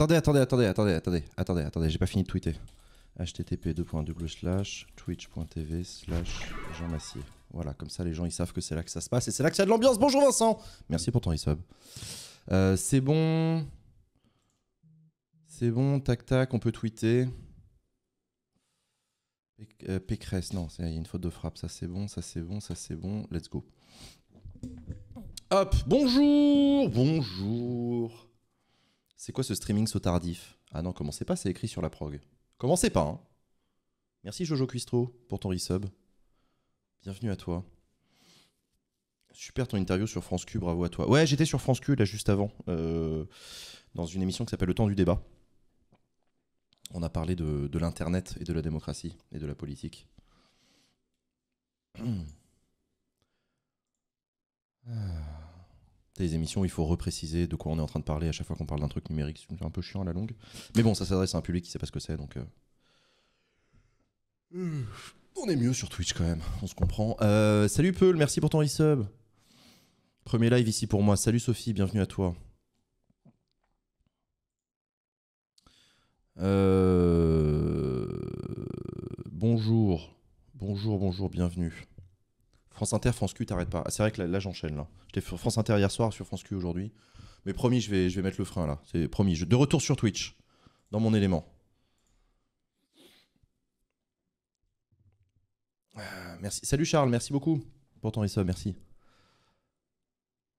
Attendez, attendez, attendez, attendez, attendez, attendez, attendez, j'ai pas fini de tweeter. http twitch.tv slash Jean Massier. Voilà, comme ça les gens ils savent que c'est là que ça se passe et c'est là que ça a de l'ambiance. Bonjour Vincent Merci pour ton resub. Euh, c'est bon. C'est bon, tac tac, on peut tweeter. Euh, Pécresse, non, il y a une faute de frappe. Ça c'est bon, ça c'est bon, ça c'est bon. Let's go. Hop, bonjour, bonjour. C'est quoi ce streaming sautardif tardif Ah non, commencez pas, c'est écrit sur la prog. Commencez pas, hein Merci Jojo Cuistro pour ton resub. Bienvenue à toi. Super ton interview sur France Q, bravo à toi. Ouais, j'étais sur France Q là juste avant, euh, dans une émission qui s'appelle Le temps du débat. On a parlé de, de l'Internet et de la démocratie et de la politique. Ah les émissions, il faut repréciser de quoi on est en train de parler à chaque fois qu'on parle d'un truc numérique. C'est un peu chiant à la longue. Mais bon, ça s'adresse à un public qui sait pas ce que c'est, donc. Euh. On est mieux sur Twitch quand même, on se comprend. Euh, salut Peul, merci pour ton e-sub Premier live ici pour moi. Salut Sophie, bienvenue à toi. Euh, bonjour, bonjour, bonjour, bienvenue. France Inter, France Q, t'arrêtes pas. c'est vrai que là, j'enchaîne. Là. J'étais France Inter hier soir, sur France Q aujourd'hui. Mais promis, je vais, je vais mettre le frein là. C'est promis. de retour sur Twitch, dans mon élément. Ah, merci. Salut Charles, merci beaucoup euh, pour ton ça merci.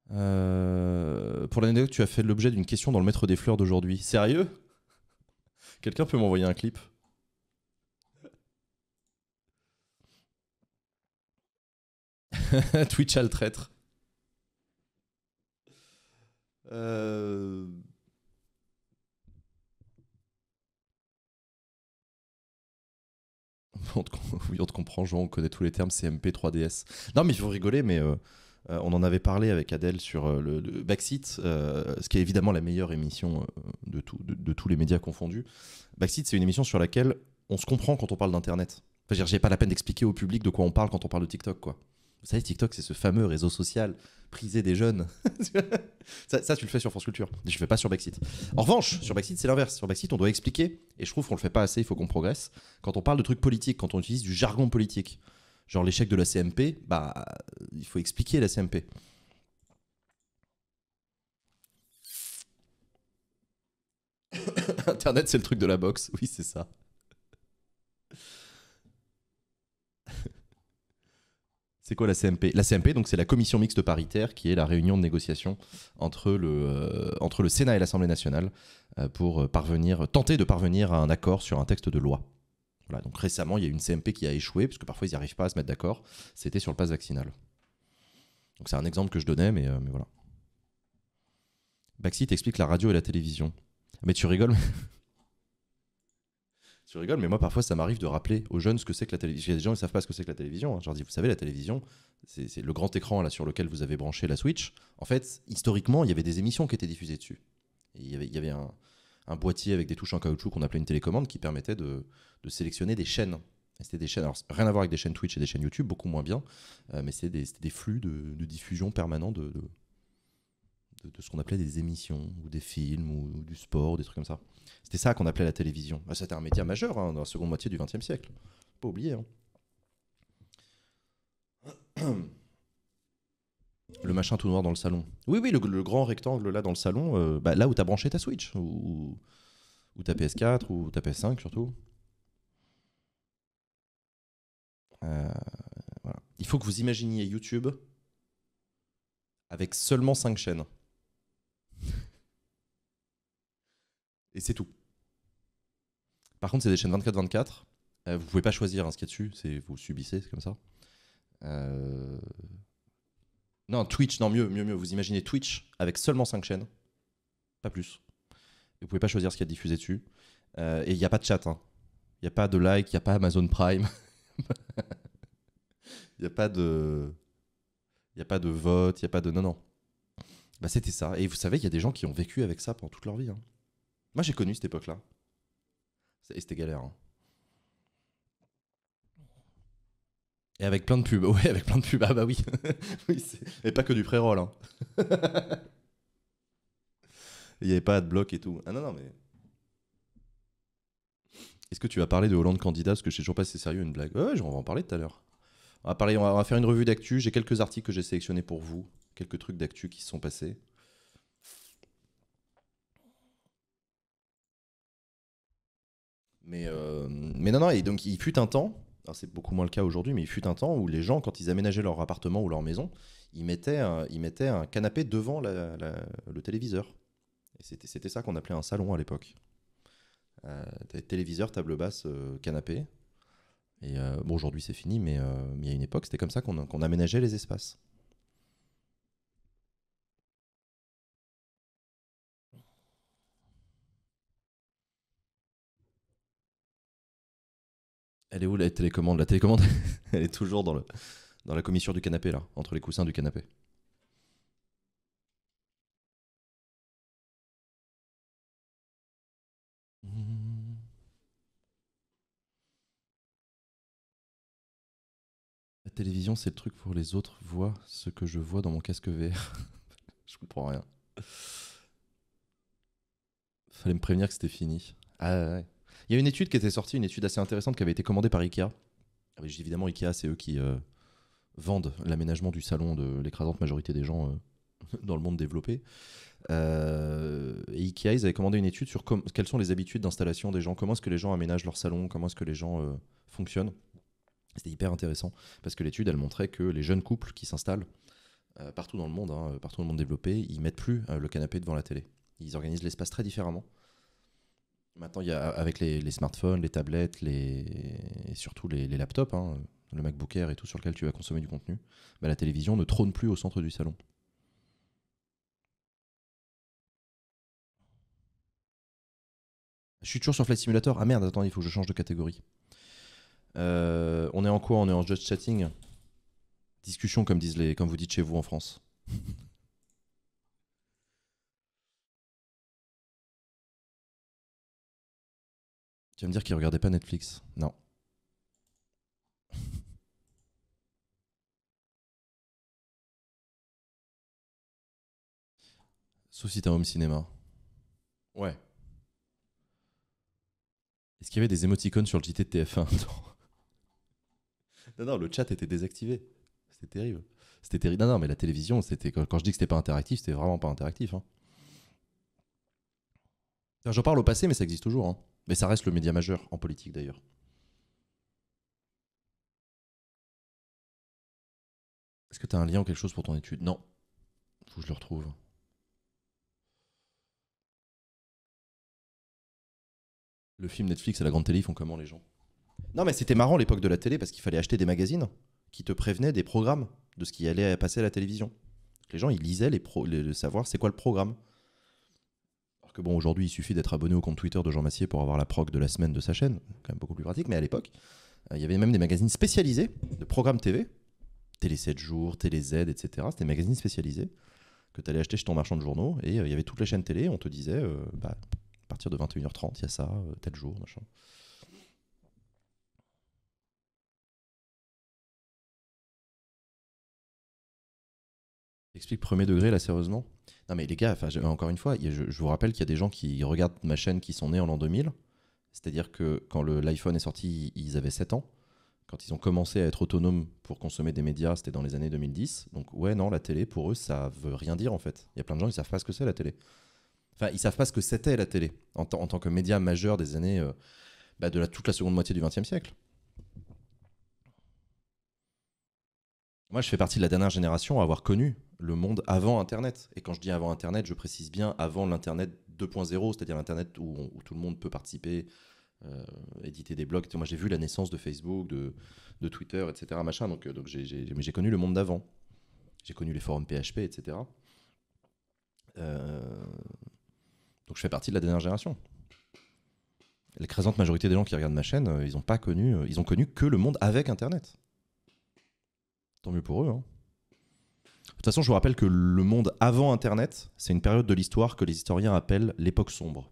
Pour l'année l'anecdote, tu as fait l'objet d'une question dans le maître des fleurs d'aujourd'hui. Sérieux Quelqu'un peut m'envoyer un clip Twitch à le traître. Euh. oui, on te comprend, Jean, on connaît tous les termes CMP, 3DS. Non, mais je vous rigoler, mais euh, euh, on en avait parlé avec Adèle sur le, Backseat, ce qui est évidemment la meilleure émission de, tous les médias confondus. Backseat, c'est une émission sur laquelle on se comprend quand on parle d'Internet. Enfin, j'ai pas la peine d'expliquer au public de quoi on parle quand on parle de TikTok, quoi. Vous savez, TikTok, c'est ce fameux réseau social prisé des jeunes. ça, tu le fais sur France Culture. Je le fais pas sur Backseat. En revanche, sur Backseat, c'est l'inverse. Sur Backseat, on doit expliquer. Et je trouve qu'on le fait pas assez, il faut qu'on progresse. Quand on parle de trucs politiques, quand on utilise du jargon politique, genre l'échec de la CMP, bah, il faut expliquer la CMP. Internet, c'est le truc de la boxe. Oui, c'est ça. C'est quoi la CMP La CMP, donc c'est la commission mixte paritaire qui est la réunion de négociation entre le, euh, entre le Sénat et l'Assemblée nationale euh, pour euh, parvenir, tenter de parvenir à un accord sur un texte de loi. Voilà, donc récemment, il y a eu une CMP qui a échoué, parce que parfois ils n'arrivent arrivent pas à se mettre d'accord. C'était sur le pass vaccinal. Donc c'est un exemple que je donnais, mais, mais voilà. Baxi t'explique la radio et la télévision. Mais tu rigoles je rigole, mais moi parfois ça m'arrive de rappeler aux jeunes ce que c'est que la télévision. Il y a des gens qui savent pas ce que c'est que la télévision. Hein. Je dis, vous savez, la télévision, c'est le grand écran là sur lequel vous avez branché la Switch. En fait, historiquement, il y avait des émissions qui étaient diffusées dessus. il, y avait, il y avait, un, boîtier avec des touches en caoutchouc qu'on appelait une télécommande qui permettait de, sélectionner des chaînes c'était des chaînes, rien à voir avec des chaînes Twitch et des chaînes YouTube, beaucoup moins bien, euh, mais c'était des, flux de, diffusion permanent de, de, ce qu'on appelait des émissions, ou des films, ou, du sport, des trucs comme ça. C'était ça qu'on appelait la télévision. Bah, c'était un média majeur hein, dans la seconde moitié du XXe siècle. Pas oublier. Hein. Le machin tout noir dans le salon. Oui, oui, le, grand rectangle là dans le salon, euh, bah, là où tu as branché ta Switch, ou, ou ta PS4, ou ta PS5 surtout. Euh, Il faut que vous imaginiez YouTube avec seulement 5 chaînes. Et c'est tout. Par contre, c'est des chaînes 24-24. Vous euh, vous pouvez pas choisir hein, ce qu'il y a dessus. C'est, vous subissez, c'est comme ça. Euh, non, Twitch, non, mieux, mieux, mieux. Vous imaginez Twitch avec seulement 5 chaînes. Pas plus. vous pouvez pas choisir ce qu'il y a diffusé dessus. Euh, et il n'y a pas de chat. Hein. Il hein. n'y a pas de like, il n'y a pas Amazon Prime. Il n'y a pas de. Il a pas de vote, il n'y a pas de. Non, non. Bah, c'était ça. Et vous savez, il y a des gens qui ont vécu avec ça pendant toute leur vie. Hein. Moi, j'ai connu cette époque-là. Et c'était galère. Hein. Et avec plein de pubs. Oui, avec plein de pubs. Ah bah oui. et pas que du pré-roll. Hein. Il n'y avait pas de bloc et tout. Ah non, non, mais. Est-ce que tu vas parler de Hollande candidat Parce que je sais toujours pas si c'est sérieux une blague. Ouais, on va en parler tout à l'heure. On va, parler, on va faire une revue d'actu. J'ai quelques articles que j'ai sélectionnés pour vous. Quelques trucs d'actu qui se sont passés. Mais, euh, mais non, non, et donc il fut un temps, c'est beaucoup moins le cas aujourd'hui, mais il fut un temps où les gens, quand ils aménageaient leur appartement ou leur maison, ils mettaient un, ils mettaient un canapé devant le téléviseur. Et c'était ça qu'on appelait un salon à l'époque. Euh, téléviseur, table basse, euh, canapé. Et bon, aujourd'hui c'est fini, mais, il y a une époque, c'était comme ça qu'on aménageait les espaces. Elle est où la télécommande La télécommande, elle est toujours dans, le, dans la commissure du canapé, là, entre les coussins du canapé. La télévision, c'est le truc pour les autres voient ce que je vois dans mon casque VR. je comprends rien. Fallait me prévenir que c'était fini. Ah ouais. Il y a une étude qui était sortie, une étude assez intéressante qui avait été commandée par Ikea. Ah évidemment, Ikea, c'est eux qui euh, vendent l'aménagement du salon de l'écrasante majorité des gens euh, dans le monde développé. Euh, et Ikea, ils avaient commandé une étude sur quelles sont les habitudes d'installation des gens, comment est-ce que les gens aménagent leur salon, comment est-ce que les gens fonctionnent. C'était hyper intéressant parce que l'étude, elle montrait que les jeunes couples qui s'installent partout dans le monde, hein, partout dans le monde développé, ils mettent plus le canapé devant la télé. Ils organisent l'espace très différemment. Maintenant, il y a, avec les, smartphones, les tablettes, les, et surtout les, laptops, hein, le MacBook Air et tout sur lequel tu vas consommer du contenu, bah, la télévision ne trône plus au centre du salon. Je suis toujours sur Flight Simulator. Ah merde, attends, il faut que je change de catégorie. Euh, on est en quoi On est en just chatting Discussion, comme, disent les, comme vous dites chez vous en France. Tu vas me dire qu'il regardait pas Netflix Non. Sauf si home cinéma. Ouais. Est-ce qu'il y avait des émoticônes sur le JT de TF1 non. non. le chat était désactivé. C'était terrible. C'était terrible. Non, non, mais la télévision, c'était quand, je dis que c'était pas interactif, c'était vraiment pas interactif. Hein. J'en parle au passé, mais ça existe toujours. Hein. Mais ça reste le média majeur en politique d'ailleurs. Est-ce que tu as un lien ou quelque chose pour ton étude Non. Faut que je le retrouve. Le film Netflix et la grande télé, font comment les gens Non, mais c'était marrant l'époque de la télé parce qu'il fallait acheter des magazines qui te prévenaient des programmes de ce qui allait passer à la télévision. Les gens, ils lisaient les pro le savoir c'est quoi le programme. Alors que bon, aujourd'hui, il suffit d'être abonné au compte Twitter de Jean Massier pour avoir la prog de la semaine de sa chaîne, quand même beaucoup plus pratique, mais à l'époque, euh, il y avait même des magazines spécialisés de programmes TV, Télé 7 jours, Télé Z, etc. C'était des magazines spécialisés que tu allais acheter chez ton marchand de journaux et euh, il y avait toutes les chaînes télé, on te disait euh, bah, à partir de 21h30, il y a ça, tel jour, machin. Explique premier degré là sérieusement. Non mais les gars, encore une fois, je, vous rappelle qu'il y a des gens qui regardent ma chaîne qui sont nés en l'an 2000. C'est-à-dire que quand l'iPhone est sorti, ils avaient 7 ans. Quand ils ont commencé à être autonomes pour consommer des médias, c'était dans les années 2010. Donc ouais, non, la télé, pour eux, ça veut rien dire en fait. Il y a plein de gens, ils savent pas ce que c'est la télé. Enfin, ils savent pas ce que c'était la télé en, tant que média majeur des années... Euh, bah, de la, toute la seconde moitié du XXe siècle. Moi, je fais partie de la dernière génération à avoir connu le monde avant Internet. Et quand je dis avant Internet, je précise bien avant l'Internet 2.0, c'est-à-dire l'Internet où, tout le monde peut participer, euh, éditer des blogs. Moi, j'ai vu la naissance de Facebook, de, Twitter, etc. Machin. Donc, euh, j'ai connu le monde d'avant. J'ai connu les forums PHP, etc. Euh, donc, je fais partie de la dernière génération. La L'écrasante majorité des gens qui regardent ma chaîne, ils n'ont pas connu, ils ont connu que le monde avec Internet. Tant mieux pour eux. Hein. De toute façon, je vous rappelle que le monde avant Internet, c'est une période de l'histoire que les historiens appellent l'époque sombre.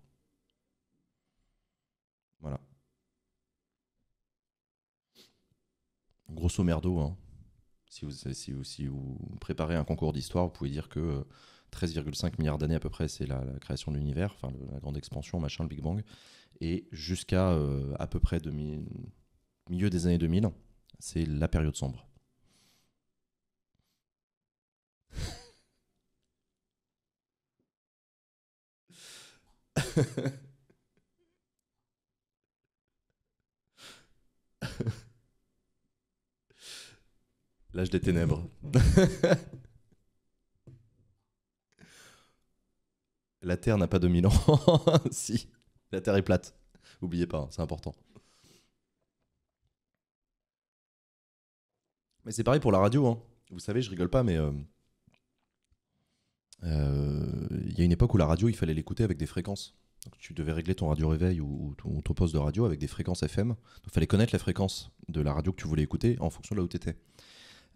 Voilà. Grosso merdo, hein. si, vous, préparez un concours d'histoire, vous pouvez dire que 13,5 euh, milliards d'années à peu près, c'est la, création de l'univers, enfin la grande expansion, machin, le Big Bang, et jusqu'à euh, à peu près milieu des années 2000, c'est la période sombre. L'âge des ténèbres. la Terre n'a pas 2000 ans. si, la Terre est plate. Oubliez pas, hein, c'est important. Mais c'est pareil pour la radio. Hein. Vous savez, je rigole pas, mais euh, euh, il y a une époque où la radio, il fallait l'écouter avec des fréquences tu devais régler ton radio réveil ou, ton poste de radio avec des fréquences FM. il fallait connaître la fréquence de la radio que tu voulais écouter en fonction de là où tu étais.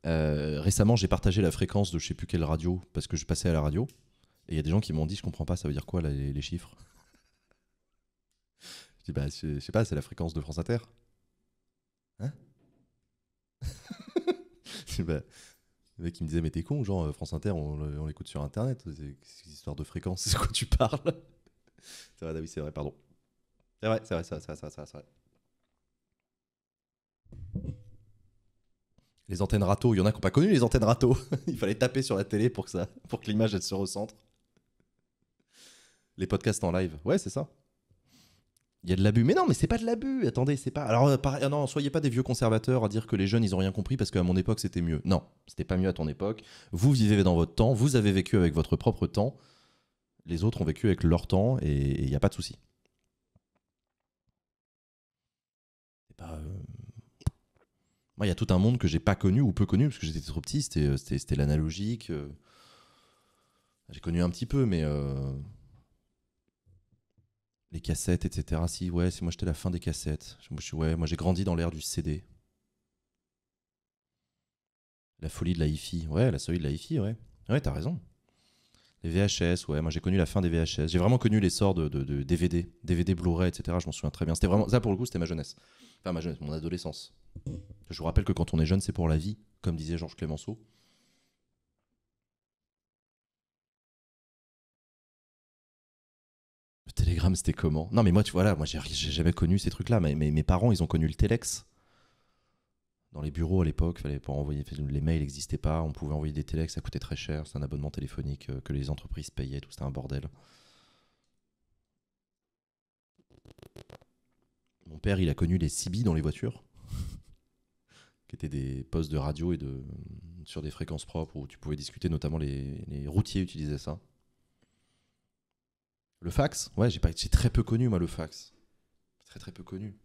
Euh, récemment, j'ai partagé la fréquence de je ne sais plus quelle radio parce que je passais à la radio. Et il y a des gens qui m'ont dit Je comprends pas, ça veut dire quoi les, chiffres Je dis Bah, je, sais pas, c'est la fréquence de France Inter. Hein Je bah, Le mec, me disait, mais t'es con, genre, euh, France Inter, on, l'écoute sur Internet. C'est histoire de fréquence, c'est quoi tu parles c'est vrai, oui, c'est vrai, pardon. C'est vrai, c'est vrai, c'est vrai, c'est vrai, c'est vrai, Les antennes râteaux, il y en a qui n'ont pas connu les antennes râteaux. il fallait taper sur la télé pour que, ça, pour que l'image elle se recentre. Les podcasts en live, ouais, c'est ça. Il y a de l'abus. Mais non, mais c'est pas de l'abus. Attendez, c'est pas. Alors, euh, euh, non, soyez pas des vieux conservateurs à dire que les jeunes, ils ont rien compris parce qu'à mon époque, c'était mieux. Non, c'était pas mieux à ton époque. Vous vivez dans votre temps, vous avez vécu avec votre propre temps les autres ont vécu avec leur temps et il n'y a pas de souci. Bah, euh, moi, il y a tout un monde que j'ai pas connu ou peu connu parce que j'étais trop petit. C'était euh, l'analogique. Euh, j'ai connu un petit peu, mais les cassettes, etc. Si, ouais, c'est moi j'étais la fin des cassettes. Ouais, moi j'ai grandi dans l'ère du CD. La folie de la hi-fi. Ouais, la folie de la hi-fi, ouais. Ouais, t'as raison. Les VHS, ouais, moi j'ai connu la fin des VHS. J'ai vraiment connu l'essor de, de, DVD, DVD Blu-ray, etc. Je m'en souviens très bien. C'était vraiment ça pour le coup, c'était ma jeunesse. Enfin ma jeunesse, mon adolescence. Je vous rappelle que quand on est jeune, c'est pour la vie, comme disait Georges Clémenceau. Le télégramme, c'était comment Non mais moi, tu vois là, moi j'ai jamais connu ces trucs-là. Mais, mes parents, ils ont connu le Telex dans les bureaux à l'époque, fallait pas envoyer, les mails n'existaient pas, on pouvait envoyer des téléx, ça coûtait très cher, c'est un abonnement téléphonique euh, que les entreprises payaient, tout c'était un bordel. Mon père, il a connu les CB dans les voitures, qui étaient des postes de radio et de sur des fréquences propres où tu pouvais discuter, notamment les, routiers utilisaient ça. Le fax, ouais, j'ai pas, j'ai très peu connu moi le fax, très très peu connu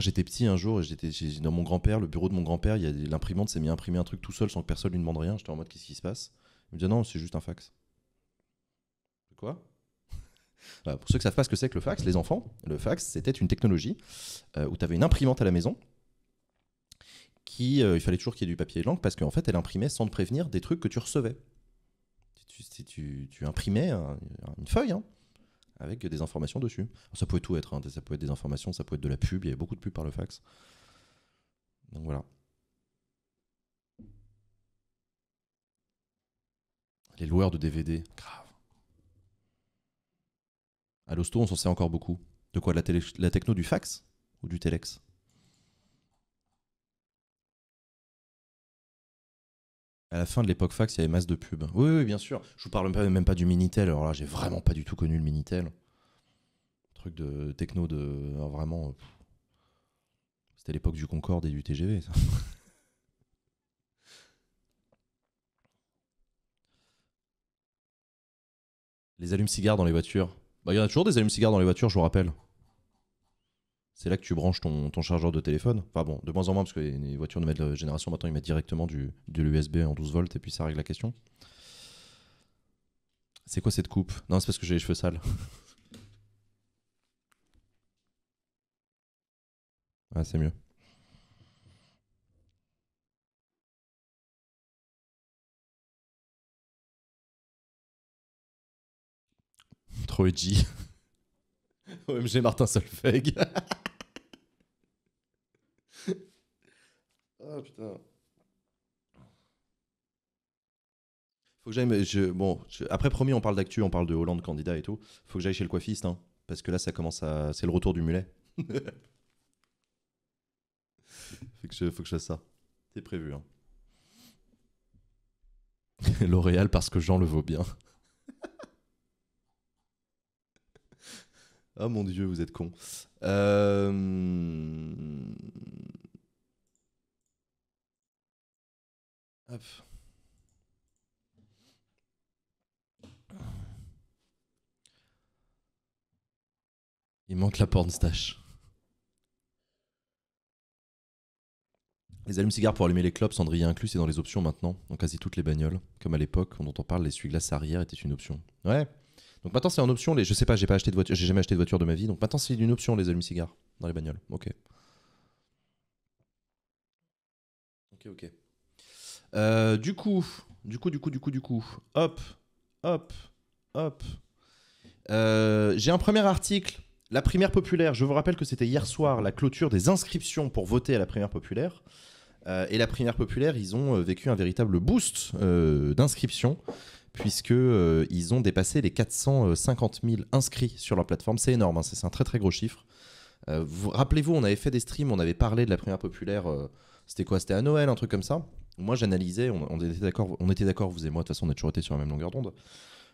j'étais petit un jour, et j'étais dans mon grand-père, le bureau de mon grand-père, l'imprimante s'est mis à imprimer un truc tout seul sans que personne lui demande rien. J'étais en mode, qu'est-ce qui se passe Il me dit, non, c'est juste un fax. Quoi Pour ceux qui savent pas ce que c'est que le fax, les enfants, le fax, c'était une technologie euh, où tu avais une imprimante à la maison qui, euh, il fallait toujours qu'il y ait du papier et de l'encre parce qu'en fait, elle imprimait sans te prévenir des trucs que tu recevais. Tu, tu, imprimais une feuille, hein, avec des informations dessus. ça pouvait tout être, hein, ça pouvait être des informations, ça pouvait être de la pub, il y avait beaucoup de pubs par le fax. Donc voilà. Les loueurs de DVD, grave. À l'hosto, on s'en sait encore beaucoup. De quoi de la, la techno du fax ou du telex À la fin de l'époque fax, il y avait masse de pubs. Oui, oui, bien sûr. Je vous parle même pas, du Minitel. Alors là, j'ai vraiment pas du tout connu le Minitel. Truc de techno de. Euh, vraiment. C'était l'époque du Concorde et du TGV, Les allumes-cigares dans les voitures. Bah, il y en a toujours des allumes-cigares dans les voitures, je vous rappelle c'est là que tu branches ton, chargeur de téléphone. Enfin bon, de moins en moins, parce que les voitures de la génération maintenant, ils mettent directement du, de l'USB en 12 volts et puis ça règle la question. C'est quoi cette coupe Non, c'est parce que j'ai les cheveux sales. ah, c'est mieux. Trop OMG Martin Solfeg. Ah putain. Faut que j'aille. bon, après, premier, on parle d'actu, on parle de Hollande candidat et tout. Faut que j'aille chez le coiffiste, hein, parce que là, ça commence à. C'est le retour du mulet. faut, que je, faut que je fasse ça. C'est prévu. Hein. L'Oréal, parce que Jean le vaut bien. oh mon dieu, vous êtes con. Euh... Il manque la porn stache. Les allumes-cigares pour allumer les clopes, cendrier inclus, c'est dans les options maintenant, dans quasi toutes les bagnoles. Comme à l'époque, dont on parle, les glaces arrière étaient une option. Ouais. Donc maintenant, c'est en option. Je sais pas, j'ai pas acheté de voiture, j'ai jamais acheté de voiture de ma vie. Donc maintenant, c'est une option, les allumes-cigares, dans les bagnoles. Ok. Ok, ok. Euh, du coup, du coup, du coup, du coup, du coup, hop, hop, hop. Euh, j'ai un premier article. La primaire populaire, je vous rappelle que c'était hier soir la clôture des inscriptions pour voter à la primaire populaire. Euh, et la primaire populaire, ils ont vécu un véritable boost d'inscription puisque ils ont dépassé les 450 000 inscrits sur leur plateforme. C'est énorme, hein, c'est un très très gros chiffre. Rappelez-vous, on avait fait des streams, on avait parlé de la primaire populaire. c'était quoi C'était à Noël, un truc comme ça moi j'analysais, on, était d'accord, vous et moi, de toute façon on a toujours été sur la même longueur d'onde,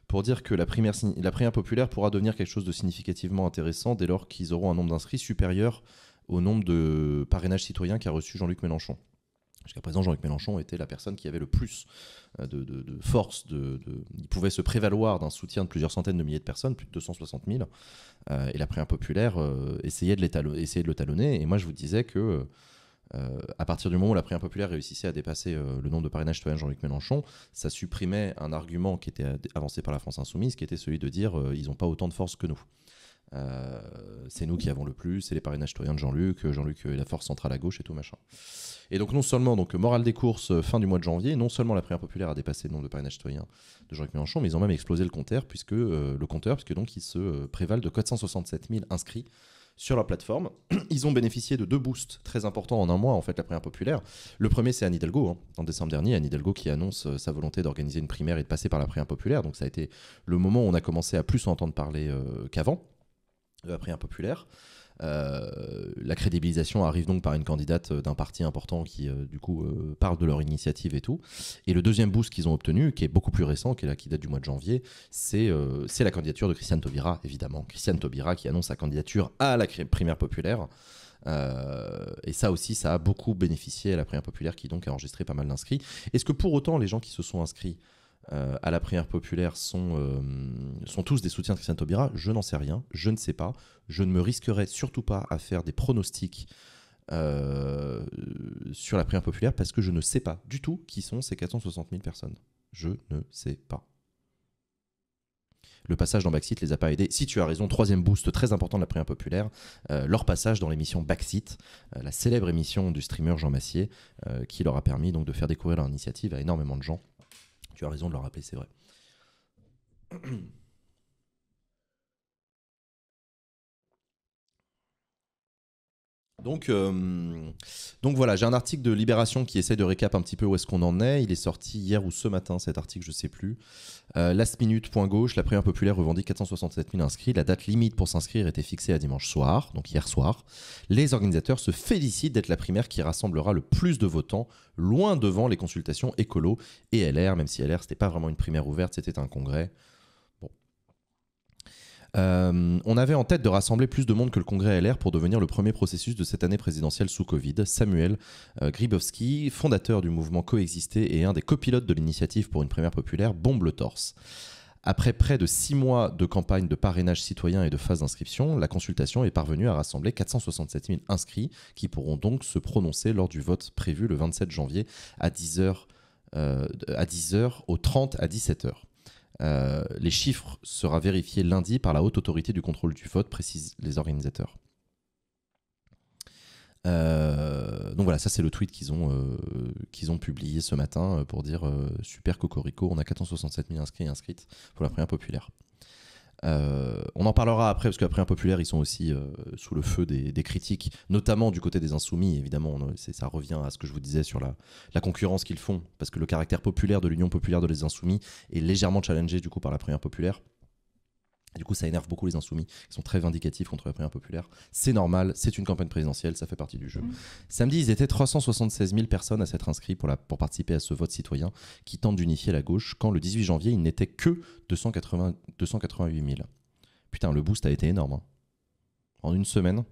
pour dire que la primaire, la populaire pourra devenir quelque chose de significativement intéressant dès lors qu'ils auront un nombre d'inscrits supérieur au nombre de parrainages citoyens qu'a reçu Jean-Luc Mélenchon. Jusqu'à présent, Jean-Luc Mélenchon était la personne qui avait le plus euh, de, force. De, il pouvait se prévaloir d'un soutien de plusieurs centaines de milliers de personnes, plus de 260 000. Euh, et la primaire populaire euh, essayait, de essayait de le talonner. Et moi, je vous disais que euh, à partir du moment où la prière populaire réussissait à dépasser euh, le nombre de parrainages citoyens Jean-Luc Mélenchon, ça supprimait un argument qui était avancé par la France insoumise, qui était celui de dire euh, ils n'ont pas autant de force que nous. c'est nous qui avons le plus, c'est les parrainages citoyens de Jean-Luc, Jean-Luc est la force centrale à gauche et tout machin. Et donc non seulement, donc morale des courses, fin du mois de janvier, non seulement la prière populaire a dépassé le nombre de parrainages citoyens de Jean-Luc Mélenchon, mais ils ont même explosé le compteur, puisque, le compteur, puisque donc il se prévalent de 467 000 inscrits sur leur plateforme. Ils ont bénéficié de deux boosts très importants en un mois, en fait, la primaire populaire. Le premier, c'est Anne Hidalgo, hein. en décembre dernier. Anne Hidalgo qui annonce euh, sa volonté d'organiser une primaire et de passer par la primaire populaire. Donc, ça a été le moment où on a commencé à plus entendre parler euh, qu'avant, euh, la primaire populaire. Euh, la crédibilisation arrive donc par une candidate euh, d'un parti important qui, euh, du coup, parle de leur initiative et tout. Et le deuxième boost qu'ils ont obtenu, qui est beaucoup plus récent, qui est là, qui date du mois de janvier, c'est c'est la candidature de Christiane Taubira, évidemment. Christiane Taubira qui annonce sa candidature à la primaire populaire. et ça aussi, ça a beaucoup bénéficié à la primaire populaire qui donc a enregistré pas mal d'inscrits. Est-ce que pour autant les gens qui se sont inscrits euh, à la prière populaire sont, euh, sont tous des soutiens de Christiane Taubira Je n'en sais rien, je ne sais pas. Je ne me risquerai surtout pas à faire des pronostics euh, sur la prière populaire parce que je ne sais pas du tout qui sont ces 460 000 personnes. Je ne sais pas. Le passage dans Backseat les a pas aidés. Si tu as raison, troisième boost très important de la prière populaire, leur passage dans l'émission Backseat, la célèbre émission du streamer Jean Massier, qui leur a permis donc de faire découvrir leur initiative à énormément de gens tu as raison de le rappeler, c'est vrai. Donc, euh, donc voilà, j'ai un article de Libération qui essaie de récap un petit peu où est-ce qu'on en est. Il est sorti hier ou ce matin, cet article, je ne sais plus. Euh, last minute, point gauche, la primaire populaire revendique 467 000 inscrits. La date limite pour s'inscrire était fixée à dimanche soir, donc hier soir. Les organisateurs se félicitent d'être la primaire qui rassemblera le plus de votants, loin devant les consultations écolo et LR, même si LR, c'était pas vraiment une primaire ouverte, c'était un congrès. Euh, on avait en tête de rassembler plus de monde que le congrès LR pour devenir le premier processus de cette année présidentielle sous Covid. Samuel euh, Gribowski, fondateur du mouvement Coexister et un des copilotes de l'initiative pour une primaire populaire, bombe le torse. Après près de six mois de campagne de parrainage citoyen et de phase d'inscription, la consultation est parvenue à rassembler 467 000 inscrits qui pourront donc se prononcer lors du vote prévu le 27 janvier à 10h, euh, 10 au 30 à 17h. Euh, les chiffres sera vérifiés lundi par la haute autorité du contrôle du vote, précisent les organisateurs. Euh, donc voilà, ça c'est le tweet qu'ils ont, euh, qu'ils ont publié ce matin pour dire super cocorico, on a 467 000 inscrits et inscrites pour la première populaire. Euh, on en parlera après, parce que qu'après populaire ils sont aussi euh, sous le feu des, critiques, notamment du côté des insoumis. Évidemment, ça revient à ce que je vous disais sur la, la concurrence qu'ils font, parce que le caractère populaire de l'Union populaire de les insoumis est légèrement challengé du coup par la première populaire. Du coup, ça énerve beaucoup les insoumis, qui sont très vindicatifs contre la primaire populaire. C'est normal, c'est une campagne présidentielle, ça fait partie du jeu. Mm. Samedi, ils étaient 376 000 personnes à s'être inscrites pour, participer à ce vote citoyen qui tente d'unifier la gauche, quand le 18 janvier, il n'était que 280, 288 000. Putain, le boost a été énorme. Hein. En une semaine,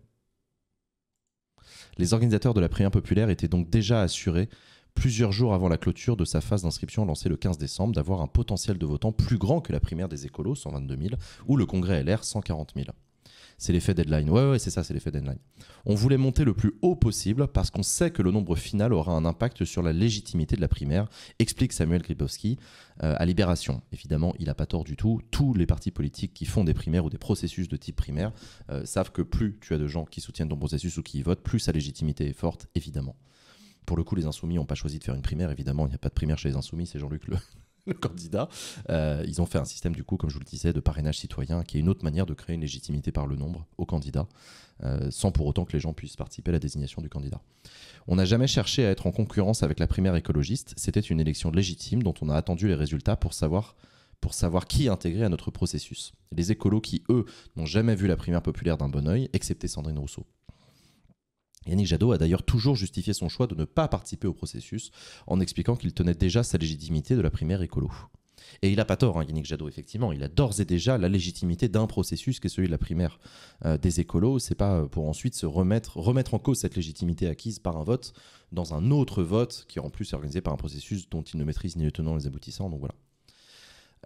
les organisateurs de la primaire populaire étaient donc déjà assurés plusieurs jours avant la clôture de sa phase d'inscription lancée le 15 décembre, d'avoir un potentiel de votants plus grand que la primaire des écolos, 122 000, ou le congrès LR, 140 000. C'est l'effet deadline. Ouais, ouais, c'est ça, c'est l'effet deadline. On voulait monter le plus haut possible parce qu'on sait que le nombre final aura un impact sur la légitimité de la primaire, explique Samuel Gribowski euh, à Libération. Évidemment, il n'a pas tort du tout. Tous les partis politiques qui font des primaires ou des processus de type primaire euh, savent que plus tu as de gens qui soutiennent ton processus ou qui y votent, plus sa légitimité est forte, évidemment. Pour le coup, les Insoumis n'ont pas choisi de faire une primaire. Évidemment, il n'y a pas de primaire chez les Insoumis, c'est Jean-Luc le, candidat. Euh, ils ont fait un système, du coup, comme je vous le disais, de parrainage citoyen, qui est une autre manière de créer une légitimité par le nombre au candidat, euh, sans pour autant que les gens puissent participer à la désignation du candidat. On n'a jamais cherché à être en concurrence avec la primaire écologiste. C'était une élection légitime dont on a attendu les résultats pour savoir pour savoir qui intégrer à notre processus. Les écolos qui, eux, n'ont jamais vu la primaire populaire d'un bon oeil, excepté Sandrine Rousseau. Yannick Jadot a d'ailleurs toujours justifié son choix de ne pas participer au processus en expliquant qu'il tenait déjà sa légitimité de la primaire écolo. Et il n'a pas tort, hein, Yannick Jadot, effectivement. Il a d'ores et déjà la légitimité d'un processus qui est celui de la primaire euh, des écolos. C'est pas euh, pour ensuite se remettre, remettre en cause cette légitimité acquise par un vote dans un autre vote qui, en plus, est organisé par un processus dont il ne maîtrise ni le tenant ni les aboutissants. Donc voilà.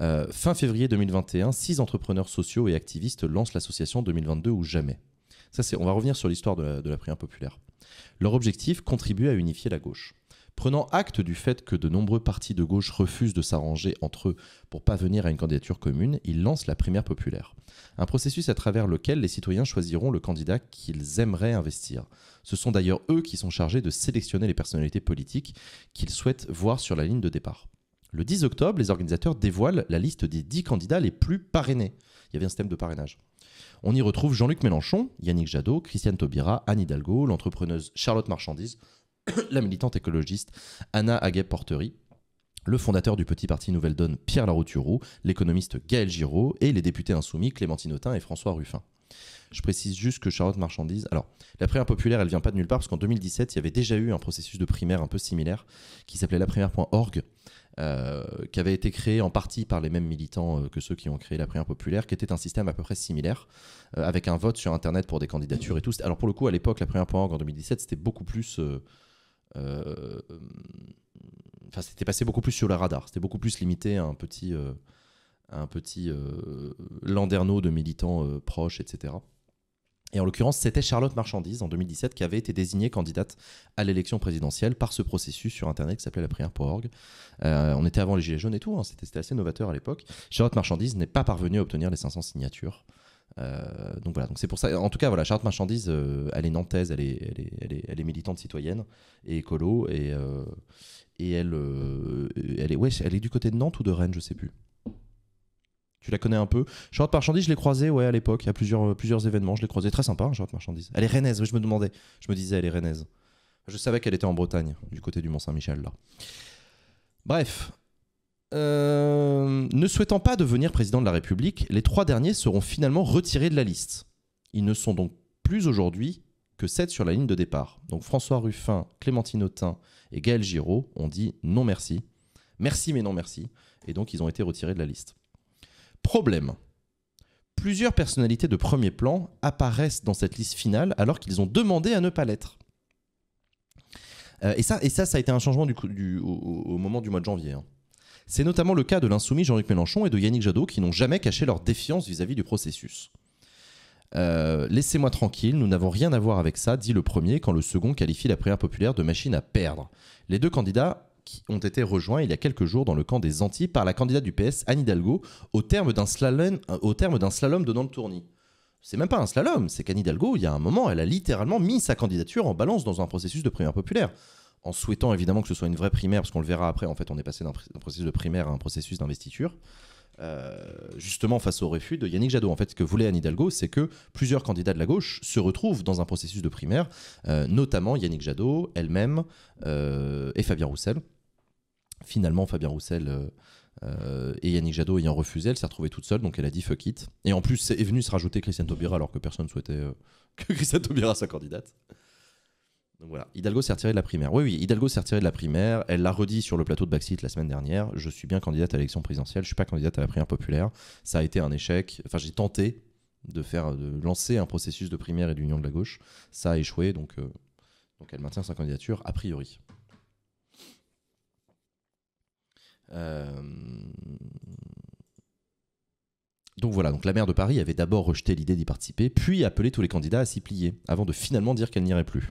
Euh, fin février 2021, six entrepreneurs sociaux et activistes lancent l'association 2022 ou jamais on va revenir sur l'histoire de la, primaire populaire. Leur objectif, contribuer à unifier la gauche. Prenant acte du fait que de nombreux partis de gauche refusent de s'arranger entre eux pour pas venir à une candidature commune, ils lancent la primaire populaire. Un processus à travers lequel les citoyens choisiront le candidat qu'ils aimeraient investir. Ce sont d'ailleurs eux qui sont chargés de sélectionner les personnalités politiques qu'ils souhaitent voir sur la ligne de départ. Le 10 octobre, les organisateurs dévoilent la liste des 10 candidats les plus parrainés. Il y avait un système de parrainage. On y retrouve Jean-Luc Mélenchon, Yannick Jadot, Christiane Taubira, Anne Hidalgo, l'entrepreneuse Charlotte Marchandise, la militante écologiste Anna Aguet-Porterie, le fondateur du petit parti Nouvelle Donne Pierre Larouturou, l'économiste Gaël Giraud et les députés insoumis Clémentine Autain et François Ruffin. Je précise juste que Charlotte Marchandise. Alors, la primaire populaire, elle vient pas de nulle part, parce qu'en 2017, il y avait déjà eu un processus de primaire un peu similaire qui s'appelait laprimaire.org, euh, qui avait été créé en partie par les mêmes militants euh, que ceux qui ont créé la Première populaire, qui était un système à peu près similaire, euh, avec un vote sur Internet pour des candidatures et tout. Alors pour le coup, à l'époque, la Populaire en 2017, c'était beaucoup plus... Enfin, c'était passé beaucoup plus sur le radar, c'était beaucoup plus limité à un petit, à un petit landerneau de militants proches, etc. Et en l'occurrence, c'était Charlotte Marchandise en 2017 qui avait été désignée candidate à l'élection présidentielle par ce processus sur Internet qui s'appelait la prière.org. Euh, on était avant les Gilets jaunes et tout, hein, c'était assez novateur à l'époque. Charlotte Marchandise n'est pas parvenue à obtenir les 500 signatures. Euh, donc voilà, donc c'est pour ça. En tout cas, voilà, Charlotte Marchandise, euh, elle est nantaise, elle est, elle, est, militante citoyenne et écolo, et, et elle, elle, est, ouais, elle est du côté de Nantes ou de Rennes, je sais plus. Tu la connais un peu. Charlotte Marchandise, je l'ai croisée ouais, à l'époque, il y a plusieurs, euh, plusieurs événements, je l'ai croisée. Très sympa, Charlotte hein, Marchandise. Elle est rennaise, je me demandais. Je me disais, elle est rennaise. Je savais qu'elle était en Bretagne, du côté du Mont-Saint-Michel, là. Bref. Euh, ne souhaitant pas devenir président de la République, les trois derniers seront finalement retirés de la liste. Ils ne sont donc plus aujourd'hui que sept sur la ligne de départ. Donc François Ruffin, Clémentine Autain et Gaël Giraud ont dit non merci. Merci mais non merci. Et donc ils ont été retirés de la liste. Problème. Plusieurs personnalités de premier plan apparaissent dans cette liste finale alors qu'ils ont demandé à ne pas l'être. Euh, et, ça, ça, a été un changement au, moment du mois de janvier. Hein. C'est notamment le cas de l'insoumis Jean-Luc Mélenchon et de Yannick Jadot qui n'ont jamais caché leur défiance vis-à-vis du processus. Euh, laissez-moi tranquille, nous n'avons rien à voir avec ça, dit le premier quand le second qualifie la prière populaire de machine à perdre. Les deux candidats qui ont été rejoints il y a quelques jours dans le camp des Antilles par la candidate du PS, Anne Hidalgo, au terme d'un slalom, euh, au terme d'un slalom le tournis. C'est même pas un slalom, c'est qu'Anne Hidalgo, il y a un moment, elle a littéralement mis sa candidature en balance dans un processus de primaire populaire en souhaitant évidemment que ce soit une vraie primaire, parce qu'on le verra après, en fait, on est passé d'un processus de primaire à un processus d'investiture. Euh, justement face au refus de Yannick Jadot. En fait, ce que voulait Anne Hidalgo, c'est que plusieurs candidats de la gauche se retrouvent dans un processus de primaire, euh, notamment Yannick Jadot, elle-même euh, et Fabien Roussel. Finalement, Fabien Roussel... et Yannick Jadot ayant refusé, elle s'est retrouvée toute seule, donc elle a dit fuck it. Et en plus, est venu se rajouter Christiane Taubira alors que personne souhaitait que Christiane Taubira soit candidate. Donc voilà, Hidalgo s'est retirée de la primaire. Oui, oui, Hidalgo s'est retirée de la primaire. Elle l'a redit sur le plateau de Backseat la semaine dernière. Je suis bien candidate à l'élection présidentielle, je ne suis pas candidate à la primaire populaire. Ça a été un échec. Enfin, j'ai tenté de faire, de lancer un processus de primaire et d'union de la gauche. Ça a échoué, donc, euh, donc elle maintient sa candidature a priori. Euh, donc voilà, donc la maire de Paris avait d'abord rejeté l'idée d'y participer, puis appelé tous les candidats à s'y plier, avant de finalement dire qu'elle n'irait plus.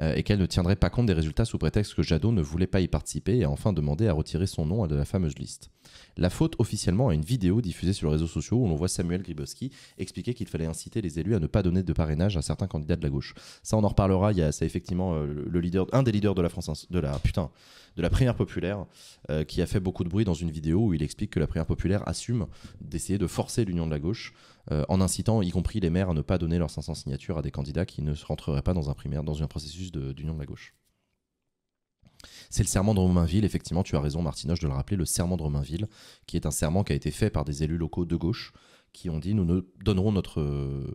Euh, et qu'elle ne tiendrait pas compte des résultats sous prétexte que Jadot ne voulait pas y participer et enfin demandé à retirer son nom de la fameuse liste. La faute officiellement à une vidéo diffusée sur les réseaux sociaux où l'on voit Samuel Gribowski expliquer qu'il fallait inciter les élus à ne pas donner de parrainage à certains candidats de la gauche. Ça, on en reparlera. Il y ça effectivement euh, le leader, un des leaders de la France, de la putain, de la Première populaire, euh, qui a fait beaucoup de bruit dans une vidéo où il explique que la première populaire assume d'essayer de forcer l'union de la gauche euh, en incitant y compris les maires à ne pas donner leurs 500 signatures à des candidats qui ne rentreraient pas dans un primaire, dans un processus d'union de, la gauche. C'est le serment de Romainville, effectivement, tu as raison Martinoche de le rappeler, le serment de Romainville, qui est un serment qui a été fait par des élus locaux de gauche, qui ont dit nous ne donnerons notre, euh,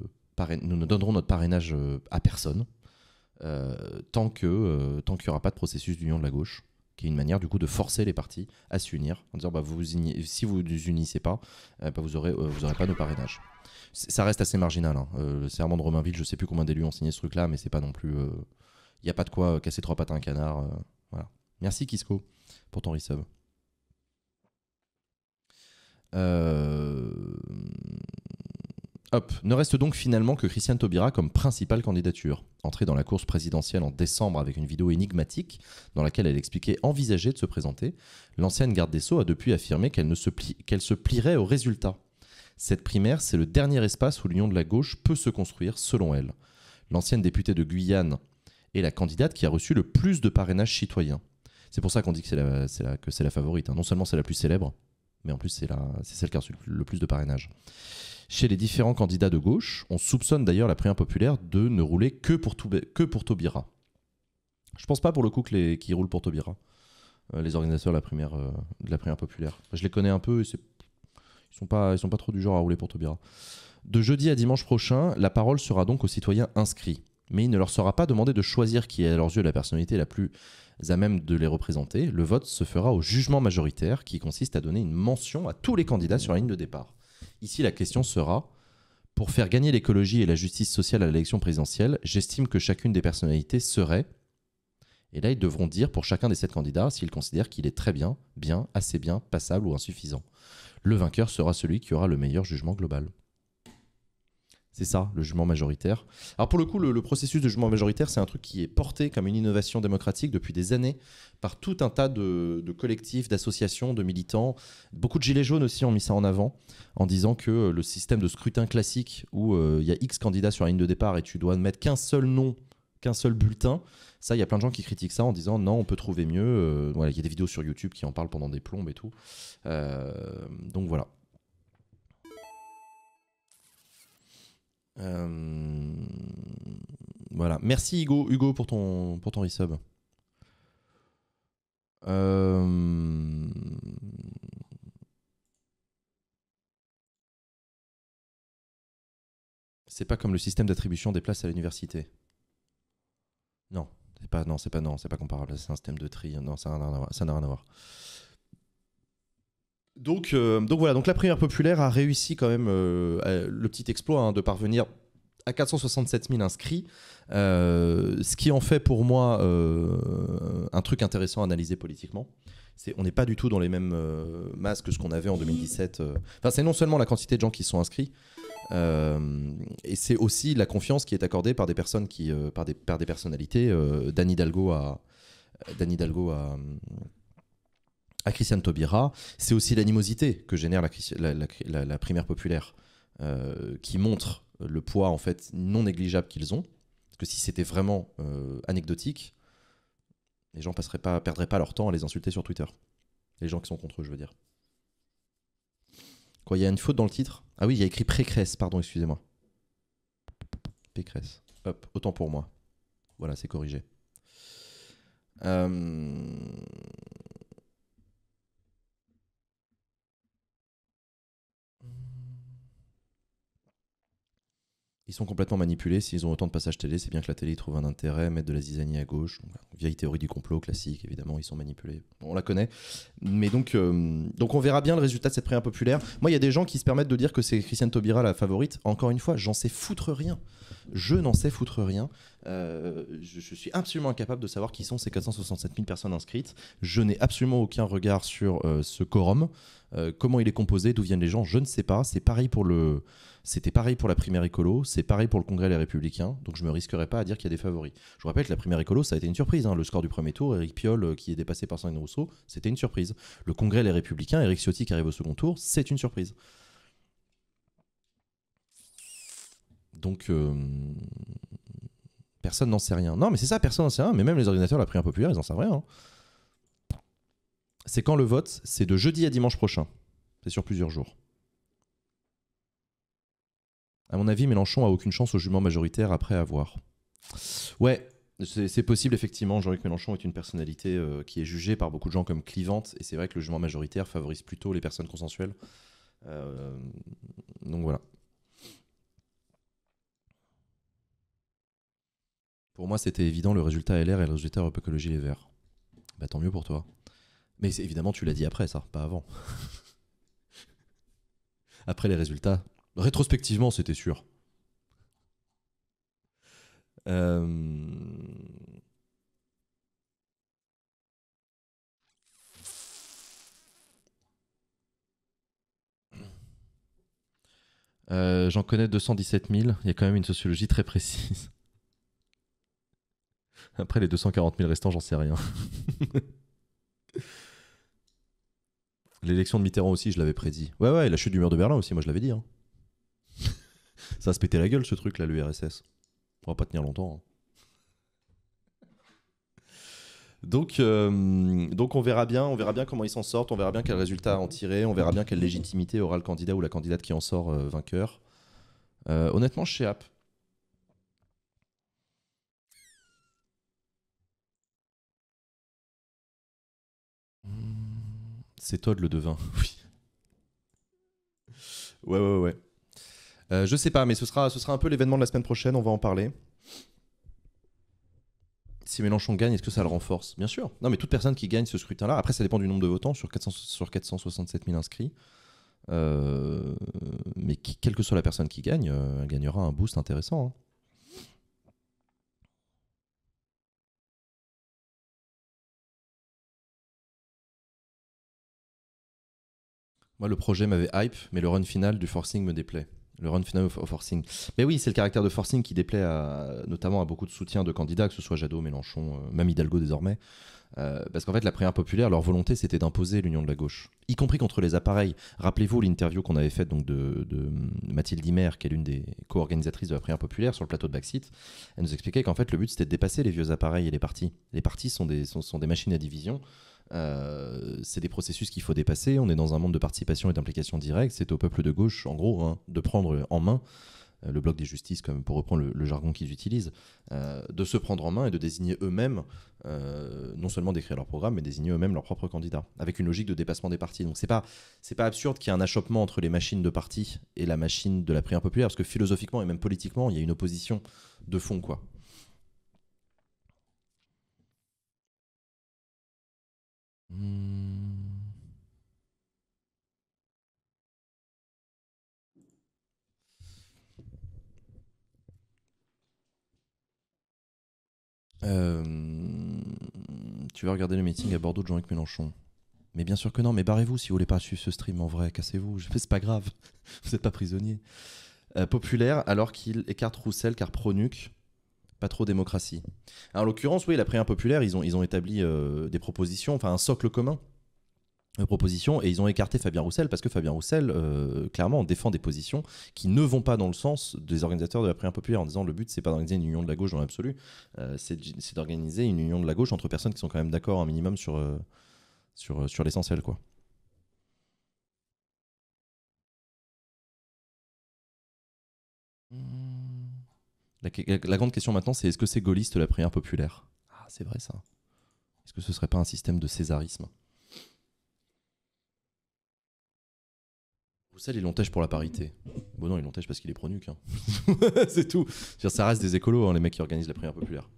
nous ne donnerons notre parrainage euh, à personne tant qu'il n'y aura pas de processus d'union de la gauche qui est une manière du coup de forcer les parties à s'unir en disant bah, vous, si vous ne vous unissez pas, euh, bah, vous n'aurez euh, vous aurez pas de parrainage. Ça reste assez marginal. Hein. Euh, le serment de Romainville, je sais plus combien d'élus ont signé ce truc-là, mais c'est pas non plus. Il n'y a pas de quoi casser trois pattes à un canard. voilà. Merci Kisco pour ton resub. Euh... Hop, ne reste donc finalement que Christiane Taubira comme principale candidature. Entrée dans la course présidentielle en décembre avec une vidéo énigmatique dans laquelle elle expliquait envisager de se présenter, l'ancienne garde des Sceaux a depuis affirmé qu'elle se, qu'elle se plierait au résultat. Cette primaire, c'est le dernier espace où l'union de la gauche peut se construire, selon elle. L'ancienne députée de Guyane est la candidate qui a reçu le plus de parrainages citoyens. C'est pour ça qu'on dit que c'est la, favorite. Hein. Non seulement c'est la plus célèbre, mais en plus c'est celle qui a reçu le plus de parrainage chez les différents candidats de gauche. On soupçonne d'ailleurs la prière populaire de ne rouler que pour, Taubira. Je pense pas pour le coup qu'ils roulent pour Taubira, euh, les organisateurs de la première euh, de la populaire. Je les connais un peu et c'est... ils sont sont pas trop du genre à rouler pour Taubira. De jeudi à dimanche prochain, la parole sera donc aux citoyens inscrits. Mais il ne leur sera pas demandé de choisir qui est à leurs yeux la personnalité la plus à même de les représenter. Le vote se fera au jugement majoritaire qui consiste à donner une mention à tous les candidats sur la ligne de départ. Ici, la question sera, pour faire gagner l'écologie et la justice sociale à l'élection présidentielle, j'estime que chacune des personnalités serait, et là, ils devront dire pour chacun des sept candidats s'ils considèrent qu'il est très bien, bien, assez bien, passable ou insuffisant. Le vainqueur sera celui qui aura le meilleur jugement global. C'est ça, le jugement majoritaire. Alors pour le coup, le, processus de jugement majoritaire, c'est un truc qui est porté comme une innovation démocratique depuis des années par tout un tas de, collectifs, d'associations, de militants. Beaucoup de gilets jaunes aussi ont mis ça en avant en disant que euh, le système de scrutin classique où euh, il y a X candidats sur la ligne de départ et tu dois ne mettre qu'un seul nom, qu'un seul bulletin, ça, il y a plein de gens qui critiquent ça en disant non, on peut trouver mieux. Euh, il y a des vidéos sur YouTube qui en parlent pendant des plombes et tout. donc voilà. Euh, voilà. Merci Hugo, Hugo pour ton, pour ton resub. Euh, c'est pas comme le système d'attribution des places à l'université. Non, c'est pas non, c'est pas non, c'est pas comparable. C'est un système de tri. Non, ça n'a rien à voir. Euh, donc, voilà, donc la primaire populaire a réussi quand même euh, le petit exploit hein, de parvenir à 467 000 inscrits, euh, ce qui en fait pour moi un truc intéressant à analyser politiquement. on n'est pas du tout dans les mêmes masses que ce qu'on avait en 2017. Enfin, c'est non seulement la quantité de gens qui sont inscrits, et c'est aussi la confiance qui est accordée par des personnes qui, par, des, personnalités. Euh, Hidalgo a, Dan à Christiane Taubira, c'est aussi l'animosité que génère la, primaire populaire, euh, qui montre le poids en fait non négligeable qu'ils ont. Parce que si c'était vraiment euh, anecdotique, les gens passeraient pas, perdraient pas leur temps à les insulter sur Twitter. Les gens qui sont contre eux, je veux dire. Quoi, il y a une faute dans le titre Ah oui, il y a écrit Précresse, pardon, excusez-moi. Pécresse. Hop, autant pour moi. Voilà, c'est corrigé. Euh... Ils sont complètement manipulés. S'ils ont autant de passages télé, c'est bien que la télé trouve un intérêt, mettre de la zizanie à gauche. vieille théorie du complot classique, évidemment, ils sont manipulés. On la connaît. Mais donc, euh, donc on verra bien le résultat de cette prière populaire. Moi, il y a des gens qui se permettent de dire que c'est Christiane Taubira la favorite. Encore une fois, j'en sais foutre rien. Je n'en sais foutre rien. Euh, je, suis absolument incapable de savoir qui sont ces 467 000 personnes inscrites. Je n'ai absolument aucun regard sur euh, ce quorum. Euh, comment il est composé, d'où viennent les gens, je ne sais pas. C'est pareil pour le, c'était pareil pour la primaire écolo, c'est pareil pour le Congrès les Républicains. Donc je me risquerai pas à dire qu'il y a des favoris. Je vous rappelle que la primaire écolo, ça a été une surprise. Hein. Le score du premier tour, Eric Piolle euh, qui est dépassé par Sandrine Rousseau, c'était une surprise. Le Congrès les Républicains, Eric Ciotti qui arrive au second tour, c'est une surprise. Donc euh, personne n'en sait rien. Non, mais c'est ça, personne n'en sait rien. Mais même les ordinateurs la primaire populaire, ils en savent rien. Hein c'est quand le vote C'est de jeudi à dimanche prochain. C'est sur plusieurs jours. À mon avis, Mélenchon a aucune chance au jument majoritaire après avoir. Ouais, c'est possible effectivement. Jean-Luc Mélenchon est une personnalité euh, qui est jugée par beaucoup de gens comme clivante, et c'est vrai que le jugement majoritaire favorise plutôt les personnes consensuelles. Euh, donc voilà. Pour moi, c'était évident le résultat LR et le résultat Europe Écologie Les Verts. Bah, tant mieux pour toi. Mais évidemment, tu l'as dit après, ça, pas avant. après les résultats. Rétrospectivement, c'était sûr. Euh, euh, j'en connais 217 000. Il y a quand même une sociologie très précise. Après les 240 000 restants, j'en sais rien. L'élection de Mitterrand aussi, je l'avais prédit. Ouais, ouais, et la chute du mur de Berlin aussi, moi je l'avais dit. Hein. ça se pétait la gueule ce truc là, l'URSS. On va pas tenir longtemps. Hein. Donc, euh, donc on verra bien, on verra bien comment ils s'en sortent, on verra bien quel résultat en tirer, on verra bien quelle légitimité aura le candidat ou la candidate qui en sort euh, vainqueur. Euh, honnêtement, chez App, C'est Todd le devin, oui. Ouais, ouais, ouais. Euh, je sais pas, mais ce sera, ce sera un peu l'événement de la semaine prochaine, on va en parler. Si Mélenchon gagne, est-ce que ça le renforce Bien sûr. Non, mais toute personne qui gagne ce scrutin-là, après ça dépend du nombre de votants sur, 400, sur 467 000 inscrits. Euh, mais quelle que soit la personne qui gagne, euh, elle gagnera un boost intéressant. Hein. Moi, le projet m'avait hype, mais le run final du forcing me déplaît. Le run final au forcing. Mais oui, c'est le caractère de forcing qui déplaît notamment à beaucoup de soutiens de candidats, que ce soit Jadot, Mélenchon, euh, même Hidalgo désormais. Euh, parce qu'en fait, la primaire populaire, leur volonté, c'était d'imposer l'union de la gauche, y compris contre les appareils. Rappelez-vous l'interview qu'on avait faite de, Mathilde Himer, qui est l'une des co-organisatrices de la primaire populaire, sur le plateau de Backseat. Elle nous expliquait qu'en fait, le but, c'était de dépasser les vieux appareils et les partis. Les partis sont des, sont des machines à division. Euh, c'est des processus qu'il faut dépasser. On est dans un monde de participation et d'implication directe. C'est au peuple de gauche, en gros, hein, de prendre en main euh, le bloc des justices, comme pour reprendre le, jargon qu'ils utilisent, euh, de se prendre en main et de désigner eux-mêmes, non seulement d'écrire leur programme, mais désigner eux-mêmes leurs propres candidats, avec une logique de dépassement des partis. Donc c'est pas c'est pas absurde qu'il y ait un achoppement entre les machines de partis et la machine de la prière populaire, parce que philosophiquement et même politiquement, il y a une opposition de fond, quoi. Hmm. Euh, tu vas regarder le meeting à Bordeaux de Jean-Luc Mélenchon. Mais bien sûr que non, mais barrez-vous si vous voulez pas suivre ce stream en vrai, cassez-vous, c'est pas grave, vous n'êtes pas prisonnier. Euh, populaire alors qu'il écarte Roussel car pronuc pas trop démocratie. en l'occurrence, oui, la pré populaire, ils ont, ils ont établi euh, des propositions, enfin un socle commun de propositions, et ils ont écarté Fabien Roussel parce que Fabien Roussel, euh, clairement, défend des positions qui ne vont pas dans le sens des organisateurs de la pré populaire en disant le but, c'est pas d'organiser une union de la gauche dans l'absolu, euh, c'est d'organiser une union de la gauche entre personnes qui sont quand même d'accord un minimum sur, l'essentiel, quoi. Mmh. La, grande question maintenant, c'est est-ce que c'est gaulliste la prière populaire Ah, c'est vrai ça. Est-ce que ce serait pas un système de césarisme Roussel, il l'ontèche pour la parité. Bon, non, il l'ontèche parce qu'il est pronuque. Hein. c'est tout. Ça reste des écolos, hein, les mecs qui organisent la prière populaire.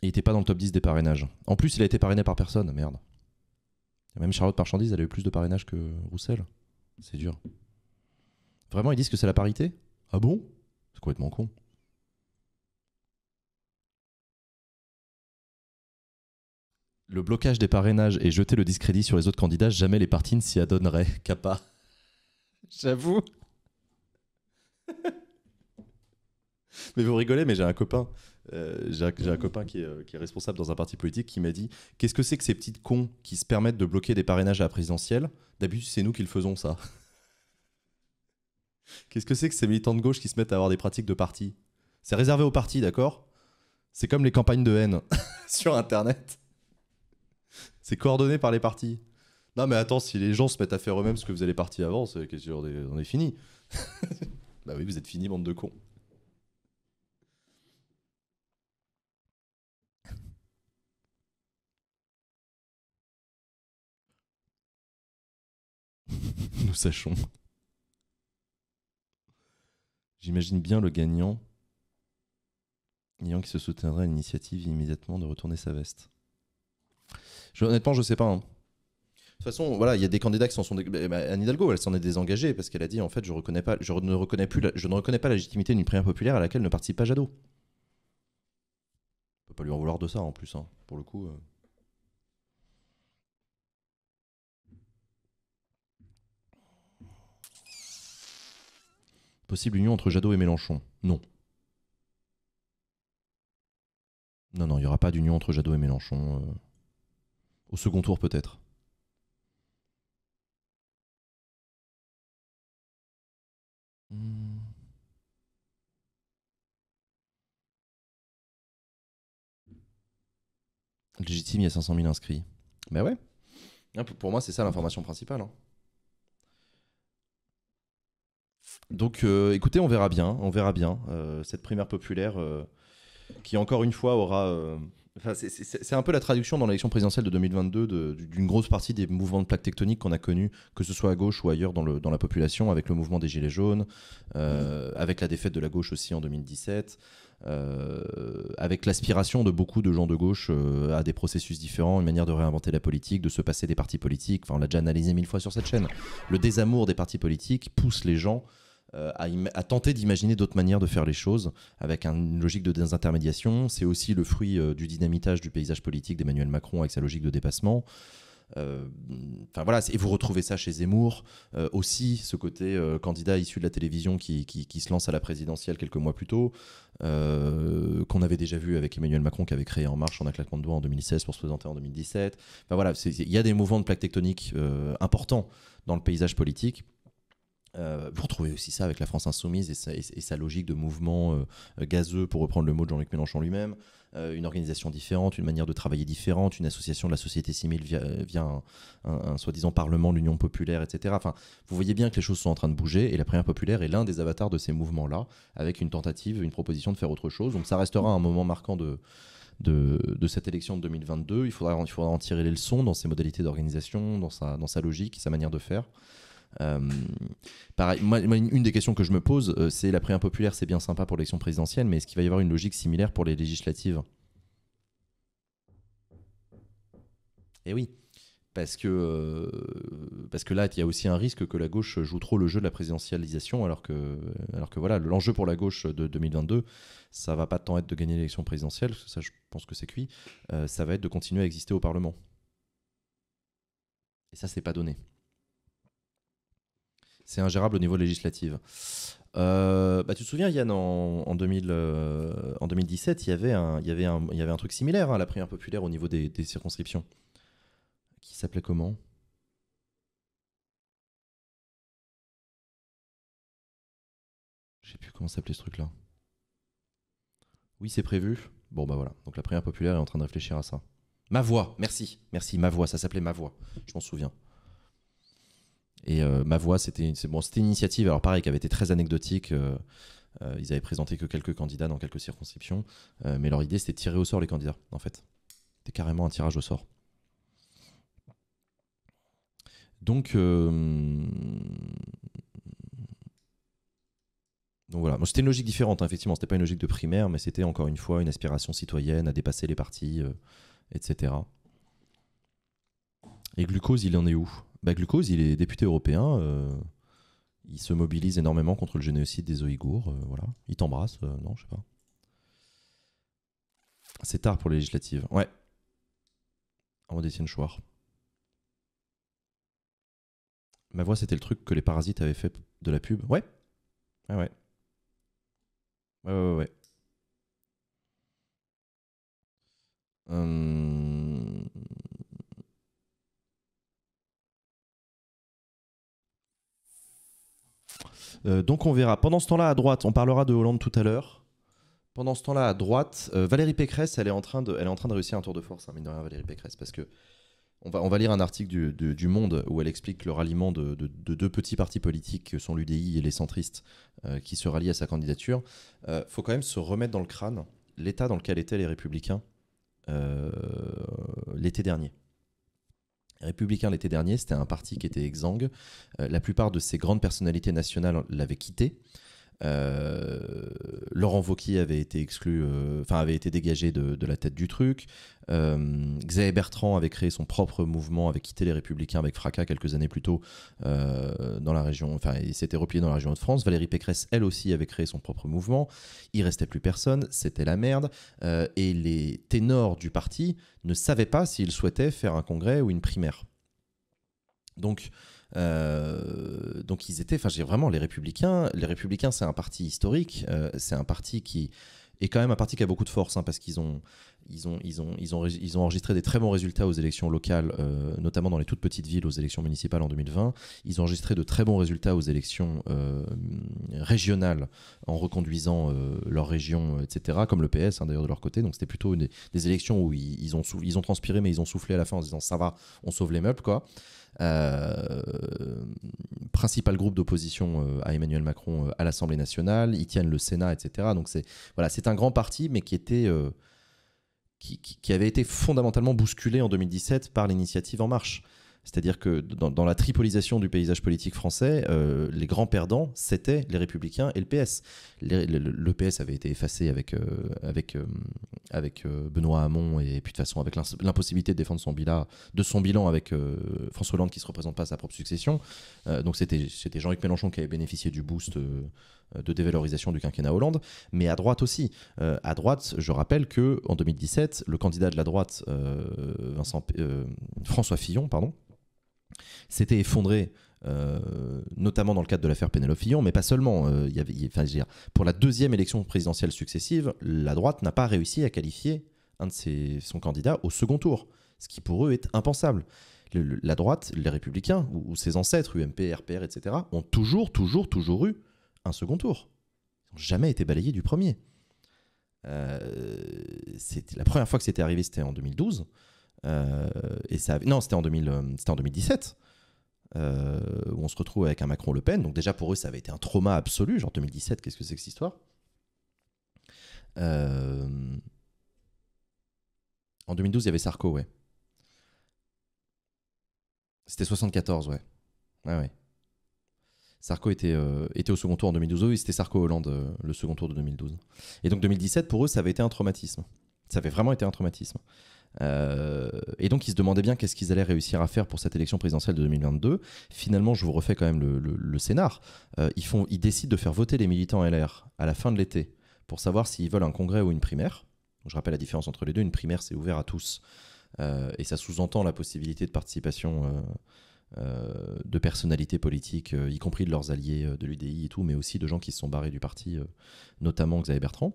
Il n'était pas dans le top 10 des parrainages. En plus, il a été parrainé par personne. Merde. Même Charlotte Marchandise, elle eu plus de parrainages que Roussel. C'est dur. Vraiment, ils disent que c'est la parité Ah bon C'est complètement con. Le blocage des parrainages et jeter le discrédit sur les autres candidats, jamais les partis ne s'y adonneraient. Capa. J'avoue. mais vous rigolez, mais j'ai un copain. Euh, j'ai un, copain qui est, euh, qui est, responsable dans un parti politique qui m'a dit Qu'est-ce que c'est que ces petites cons qui se permettent de bloquer des parrainages à la présidentielle D'habitude, c'est nous qui le faisons, ça. Qu'est-ce que c'est que ces militants de gauche qui se mettent à avoir des pratiques de parti C'est réservé aux partis, d'accord C'est comme les campagnes de haine sur Internet. C'est coordonné par les partis. Non, mais attends, si les gens se mettent à faire eux-mêmes ce que vous les partis avant, c'est qu'on est, on est fini. bah oui, vous êtes fini, bande de cons. Nous sachons. J'imagine bien le gagnant ayant qui se soutiendrait à l'initiative immédiatement de retourner sa veste. honnêtement, je ne sais pas. Hein. De toute façon, voilà, il y a des candidats qui s'en sont. Anne Hidalgo, elle s'en est désengagée parce qu'elle a dit en fait, je ne reconnais plus, je ne reconnais pas la légitimité d'une primaire populaire à laquelle ne participe pas Jadot. On ne peut pas lui en vouloir de ça en plus, hein, pour le coup. Euh. possible union entre Jadot et Mélenchon Non. Non, non, il n'y aura pas d'union entre Jadot et Mélenchon. Euh, au second tour, peut-être. Hmm. Légitime, il y a 500 000 inscrits. Ben ouais. Ah, pour moi, c'est ça l'information principale. Hein. Donc euh, écoutez, on verra bien, on verra bien euh, cette primaire populaire euh, qui encore une fois aura... c'est un peu la traduction dans l'élection présidentielle de 2022 d'une grosse partie des mouvements de plaques tectoniques qu'on a connus, que ce soit à gauche ou ailleurs dans, la population, avec le mouvement des Gilets jaunes, avec la défaite de la gauche aussi en 2017, avec l'aspiration de beaucoup de gens de gauche à des processus différents, une manière de réinventer la politique, de se passer des partis politiques. Enfin, on l'a déjà analysé mille fois sur cette chaîne. Le désamour des partis politiques pousse les gens euh, à, tenter d'imaginer d'autres manières de faire les choses avec une logique de désintermédiation. C'est aussi le fruit euh, du dynamitage du paysage politique d'Emmanuel Macron avec sa logique de dépassement. Euh, enfin voilà, et vous retrouvez ça chez Zemmour aussi, ce côté candidat issu de la télévision qui, se lance à la présidentielle quelques mois plus tôt, qu'on avait déjà vu avec Emmanuel Macron qui avait créé En Marche en un claquement de doigts en 2016 pour se présenter en 2017. Enfin voilà, il y a des mouvements de plaque tectonique importants dans le paysage politique. Euh, vous retrouvez aussi ça avec la France insoumise et sa, logique de mouvement euh, euh, gazeux, pour reprendre le mot de Jean-Luc Mélenchon lui-même, une organisation différente, une manière de travailler différente, une association de la société civile via, un, soi-disant parlement, l'Union populaire, etc. vous voyez bien que les choses sont en train de bouger et la première populaire est l'un des avatars de ces mouvements-là, avec une tentative, une proposition de faire autre chose. Donc ça restera un moment marquant de, cette élection de 2022. Il faudra, faudra en tirer les leçons dans ses modalités d'organisation, dans sa, dans sa logique sa manière de faire. Euh, pareil, une des questions que je me pose, euh, c'est la pré populaire, c'est bien sympa pour l'élection présidentielle, mais est-ce qu'il va y avoir une logique similaire pour les législatives Eh oui, parce que, euh, parce que là, il y a aussi un risque que la gauche joue trop le jeu de la présidentialisation, alors que, alors que voilà, l'enjeu pour la gauche de 2022, ça va pas tant être de gagner l'élection présidentielle, ça, je pense que c'est cuit, ça va être de continuer à exister au Parlement. Et ça, c'est pas donné c'est ingérable au niveau législatif. Euh, bah, tu te souviens, Yann, en, en, 2000, euh, en 2017, il y, avait un, il, y avait il y avait un truc similaire à hein, la primaire populaire au niveau des, circonscriptions. Qui s'appelait comment Je sais plus comment s'appelait ce truc-là. Oui, c'est prévu. Bon, bah voilà. Donc la primaire populaire est en train de réfléchir à ça. Ma voix, merci. Merci, ma voix. Ça s'appelait ma voix. Je m'en souviens. Et euh, ma voix, c'était une, bon, initiative, alors pareil, qui avait été très anecdotique. Euh, euh, ils avaient présenté que quelques candidats dans quelques circonscriptions, mais leur idée, c'était de tirer au sort les candidats, en fait. C'était carrément un tirage au sort. Donc, Donc voilà, c'était une logique différente, hein, effectivement, c'était pas une logique de primaire, mais c'était encore une fois une aspiration citoyenne à dépasser les partis, etc. Et glucose, il en est où bah, Glucose, il est député européen. Euh, il se mobilise énormément contre le génocide des oïgours euh, voilà. Il t'embrasse. Euh, non, je sais pas. C'est tard pour les législatives. Ouais. En mode Étienne Ma voix, c'était le truc que les parasites avaient fait de la pub. Ouais. ouais. Ouais, ouais, ouais. ouais. Hum. Euh, donc on verra. Pendant ce temps-là, à droite, on parlera de Hollande tout à l'heure. Pendant ce temps-là, à droite, euh, Valérie Pécresse, elle est, en train de, elle est en train de réussir un tour de force, hein, mine de rien, Valérie Pécresse, parce que on va, lire un article du, Monde où elle explique le ralliement de, deux petits partis politiques, que sont l'UDI et les centristes, euh, qui se rallient à sa candidature. faut quand même se remettre dans le crâne l'état dans lequel étaient les Républicains l'été dernier. Républicain l'été dernier, c'était un parti qui était exsangue. Euh, la plupart de ses grandes personnalités nationales l'avaient quitté. Euh, Laurent Vauquier avait été exclu, euh, enfin avait été dégagé de, la tête du truc. Euh, Xavier Bertrand avait créé son propre mouvement, avait quitté les Républicains avec fracas quelques années plus tôt dans la région, enfin il s'était replié dans la région de France. Valérie Pécresse, elle aussi, avait créé son propre mouvement. Il restait plus personne, c'était la merde. et les ténors du parti ne savaient pas s'ils souhaitaient faire un congrès ou une primaire. Donc, euh, donc ils étaient, enfin, j'ai vraiment les Républicains. Les Républicains, c'est un parti historique, euh, c'est un parti qui est quand même un parti qui a beaucoup de force, hein, parce qu'ils ont ils ont, ils ont, ils ont, ils ont, enregistré des très bons résultats aux élections locales, euh, notamment dans les toutes petites villes, aux élections municipales en 2020. Ils ont enregistré de très bons résultats aux élections régionales en reconduisant leur région, etc., comme le PS hein, d'ailleurs de leur côté. Donc c'était plutôt des élections où ils, ont, ils ont transpiré, mais ils ont soufflé à la fin en se disant ça va, on sauve les meubles, quoi. Euh, principal groupe d'opposition euh, à Emmanuel Macron euh, à l'Assemblée nationale, ils tiennent le Sénat, etc. Donc c'est voilà, c'est un grand parti, mais qui était qui, avait été fondamentalement bousculé en 2017 par l'initiative En Marche. C'est-à-dire que dans, la tripolisation du paysage politique français, euh, les grands perdants, c'était les Républicains et le PS. le, PS avait été effacé avec, euh, avec, euh, avec Benoît Hamon et puis de toute façon avec l'impossibilité de défendre son bilan, de son bilan avec François Hollande qui ne se représente pas sa propre succession. donc c'était Jean-Luc Mélenchon qui avait bénéficié du boost de dévalorisation du quinquennat Hollande, mais à droite aussi. à droite, je rappelle que en 2017, le candidat de la droite, François Fillon, pardon, s'était effondré. Euh, notamment dans le cadre de l'affaire Pénélope Fillon, mais pas seulement. pour la deuxième élection présidentielle successive, la droite n'a pas réussi à qualifier un de ses, son candidat au second tour, ce qui pour eux est impensable. la droite, les républicains, ou, ses ancêtres, UMP, RPR, etc., ont toujours, toujours, toujours eu un second tour. Ils n'ont jamais été balayés du premier. Euh, la première fois que c'était arrivé, c'était en 2012. Euh, et ça Non, c'était en, euh, en 2017. Euh, où on se retrouve avec un Macron-Le Pen. Donc déjà pour eux, ça avait été un trauma absolu, genre 2017, qu'est-ce que c'est que cette histoire En 2012, il y avait Sarko, ouais. C'était 74, ah ouais. Sarko était, était au second tour en 2012, et c'était Sarko Hollande le second tour de 2012. Et donc 2017, pour eux, ça avait été un traumatisme. Ça avait vraiment été un traumatisme. Euh, et donc, ils se demandaient bien qu'est-ce qu'ils allaient réussir à faire pour cette élection présidentielle de 2022. Finalement, je vous refais quand même le, scénar. Euh, ils, font, ils décident de faire voter les militants LR à la fin de l'été pour savoir s'ils veulent un congrès ou une primaire. Je rappelle la différence entre les deux. Une primaire, c'est ouvert à tous euh, et ça sous-entend la possibilité de participation de personnalités politiques, y compris de leurs alliés de l'UDI et tout, mais aussi de gens qui se sont barrés du parti, notamment Xavier Bertrand.